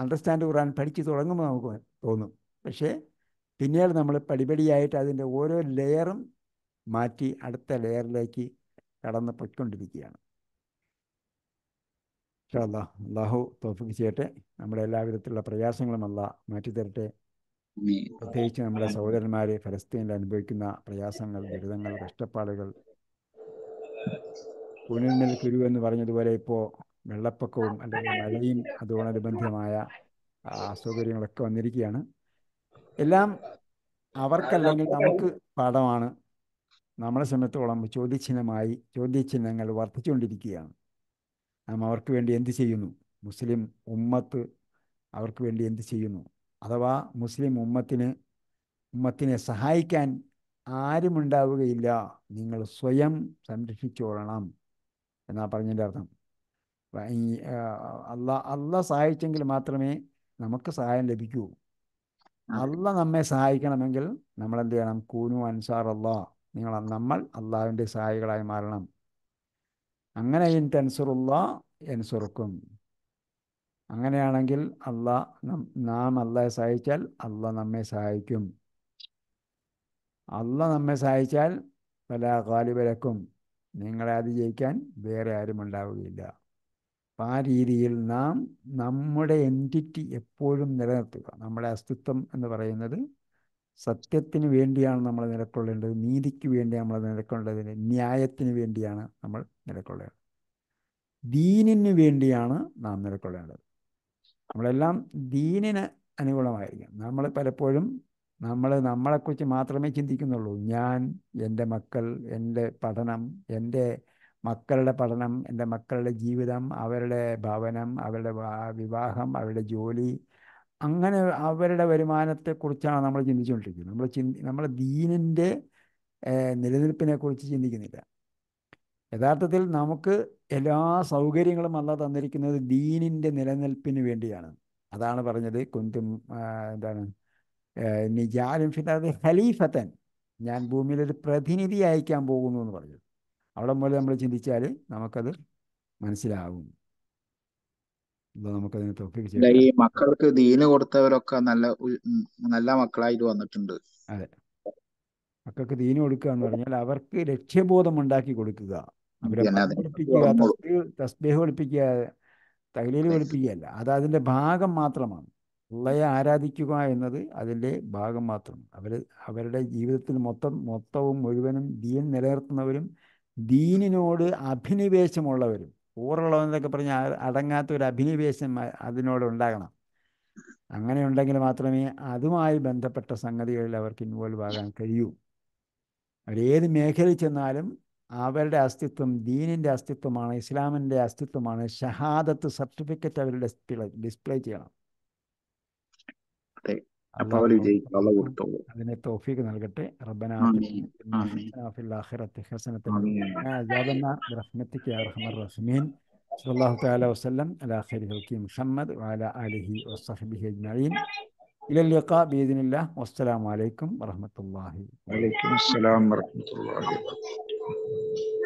അണ്ടർസ്റ്റാൻഡ് ഖുർആൻ പഠിച്ചു തുടങ്ങുമ്പോൾ നമുക്ക് തോന്നും പക്ഷേ പിന്നീട് നമ്മൾ പടിപടിയായിട്ട് അതിൻ്റെ ഓരോ ലെയറും മാറ്റി അടുത്ത ലെയറിലേക്ക് കടന്ന് പൊയ്ക്കൊണ്ടിരിക്കുകയാണ് ഇൻഷാല്ല അള്ളാഹു തോഫിക്ക് ചെയ്യട്ടെ നമ്മുടെ എല്ലാവിധത്തിലുള്ള പ്രയാസങ്ങളും അല്ല മാറ്റിത്തരട്ടെ പ്രത്യേകിച്ച് നമ്മുടെ സഹോദരന്മാര് ഫലസ്തീനിൽ അനുഭവിക്കുന്ന പ്രയാസങ്ങൾ ദുരിതങ്ങൾ കഷ്ടപ്പാടുകൾ പുനലിൽ കുരു എന്ന് പറഞ്ഞതുപോലെ ഇപ്പോ വെള്ളപ്പൊക്കവും അല്ലെങ്കിൽ മഴയും അതോടനുബന്ധമായ അസൗകര്യങ്ങളൊക്കെ വന്നിരിക്കുകയാണ് എല്ലാം അവർക്കല്ലെങ്കിൽ നമുക്ക് പാഠമാണ് നമ്മളെ സമയത്തോളം ചോദ്യചിഹ്നമായി ചോദ്യചിഹ്നങ്ങൾ വർദ്ധിച്ചുകൊണ്ടിരിക്കുകയാണ് നാം അവർക്ക് വേണ്ടി എന്ത് ചെയ്യുന്നു മുസ്ലിം ഉമ്മത്ത് അവർക്ക് വേണ്ടി എന്ത് ചെയ്യുന്നു അഥവാ മുസ്ലിം ഉമ്മത്തിന് ഉമ്മത്തിനെ സഹായിക്കാൻ ആരുമുണ്ടാവുകയില്ല നിങ്ങൾ സ്വയം സംരക്ഷിച്ചോളണം എന്നാ പറഞ്ഞതിൻ്റെ അർത്ഥം അല്ല അല്ല സഹായിച്ചെങ്കിൽ മാത്രമേ നമുക്ക് സഹായം ലഭിക്കൂ അല്ല നമ്മെ സഹായിക്കണമെങ്കിൽ നമ്മൾ എന്ത് ചെയ്യണം കൂനു അൻസാർ അല്ലാ നിങ്ങൾ നമ്മൾ അള്ളാഹുവിൻ്റെ സഹായികളായി മാറണം അങ്ങനെ ഇൻ തൻസുറുള്ള എൻസുറുക്കും അങ്ങനെയാണെങ്കിൽ അല്ല നാം അള്ളയെ സഹായിച്ചാൽ അള്ള നമ്മെ സഹായിക്കും അള്ള നമ്മെ സഹായിച്ചാൽ പല കാലിബലക്കും നിങ്ങളെ ജയിക്കാൻ വേറെ ആരും ഉണ്ടാവുകയില്ല അപ്പം ആ രീതിയിൽ നാം നമ്മുടെ എൻറ്റിറ്റി എപ്പോഴും നിലനിർത്തുക നമ്മുടെ അസ്തിത്വം എന്ന് പറയുന്നത് സത്യത്തിന് വേണ്ടിയാണ് നമ്മൾ നിലക്കൊള്ളേണ്ടത് നീതിക്ക് വേണ്ടി നമ്മൾ നിലക്കൊള്ളത് ന്യായത്തിന് വേണ്ടിയാണ് നമ്മൾ നിലക്കൊള്ളേണ്ടത് ദീനിന് വേണ്ടിയാണ് നാം നിലക്കൊള്ളേണ്ടത് നമ്മളെല്ലാം ദീനിന് അനുകൂലമായിരിക്കും നമ്മൾ പലപ്പോഴും നമ്മൾ നമ്മളെക്കുറിച്ച് മാത്രമേ ചിന്തിക്കുന്നുള്ളൂ ഞാൻ എൻ്റെ മക്കൾ എൻ്റെ പഠനം എൻ്റെ മക്കളുടെ പഠനം എൻ്റെ മക്കളുടെ ജീവിതം അവരുടെ ഭവനം അവരുടെ വിവാഹം അവരുടെ ജോലി അങ്ങനെ അവരുടെ വരുമാനത്തെക്കുറിച്ചാണ് നമ്മൾ ചിന്തിച്ചുകൊണ്ടിരിക്കുന്നത് നമ്മൾ ചിന്തി നമ്മൾ ദീനിൻ്റെ നിലനിൽപ്പിനെക്കുറിച്ച് ചിന്തിക്കുന്നില്ല യഥാർത്ഥത്തിൽ നമുക്ക് എല്ലാ സൗകര്യങ്ങളും അല്ല തന്നിരിക്കുന്നത് ദീനിൻ്റെ നിലനിൽപ്പിന് വേണ്ടിയാണ് അതാണ് പറഞ്ഞത് കുന്തും എന്താണ് നിജാലും ഫിലാദ് ഖലീഫത്തൻ ഞാൻ ഭൂമിയിൽ ഒരു പ്രതിനിധി അയക്കാൻ പോകുന്നു എന്ന് പറഞ്ഞു അവിടെ മുതൽ നമ്മൾ ചിന്തിച്ചാൽ നമുക്കത് മനസ്സിലാകും അതിനെ തോഫിക്ക് ചെയ്യാം ഈ മക്കൾക്ക് ദീന് കൊടുത്തവരൊക്കെ നല്ല നല്ല മക്കളായിട്ട് വന്നിട്ടുണ്ട് അതെ മക്കൾക്ക് ദീന് കൊടുക്കുക എന്ന് പറഞ്ഞാൽ അവർക്ക് ലക്ഷ്യബോധം ഉണ്ടാക്കി കൊടുക്കുക അവരെ പഠിപ്പിക്കുക തസ്ബേഹ് പഠിപ്പിക്കുക തകലീൽ പഠിപ്പിക്കുകയല്ല അത് അതിൻ്റെ ഭാഗം മാത്രമാണ് ഉള്ളയെ ആരാധിക്കുക എന്നത് അതിൻ്റെ ഭാഗം മാത്രമാണ് അവർ അവരുടെ ജീവിതത്തിൽ മൊത്തം മൊത്തവും മുഴുവനും ദീൻ നിലനിർത്തുന്നവരും ദീനിനോട് അഭിനിവേശമുള്ളവരും എന്നൊക്കെ പറഞ്ഞാൽ അടങ്ങാത്ത ഒരു അഭിനിവേശം അതിനോട് ഉണ്ടാകണം അങ്ങനെ ഉണ്ടെങ്കിൽ മാത്രമേ അതുമായി ബന്ധപ്പെട്ട സംഗതികളിൽ അവർക്ക് ഇൻവോൾവ് ആകാൻ കഴിയൂ അവരേത് മേഖലയിൽ ചെന്നാലും അവരുടെ അസ്തിത്വം ദീനിൻ്റെ അസ്തിത്വമാണ് ഇസ്ലാമിൻ്റെ അസ്തിത്വമാണ് ഷഹാദത്ത് സർട്ടിഫിക്കറ്റ് അവരുടെ ഡിസ്പ്ലേ ചെയ്യണം الله يطول أبوالديك الله يطول علينا التوفيق نلقى ربنا آمين آمين آتنا في الآخرة حسنة آمين وقنا عذاب النار برحمتك يا أرحم الراحمين صلى الله تعالى وسلم على خير خلقه محمد وعلى آله وصحبه أجمعين إلى اللقاء بإذن الله والسلام عليكم ورحمة الله وعليكم السلام ورحمة الله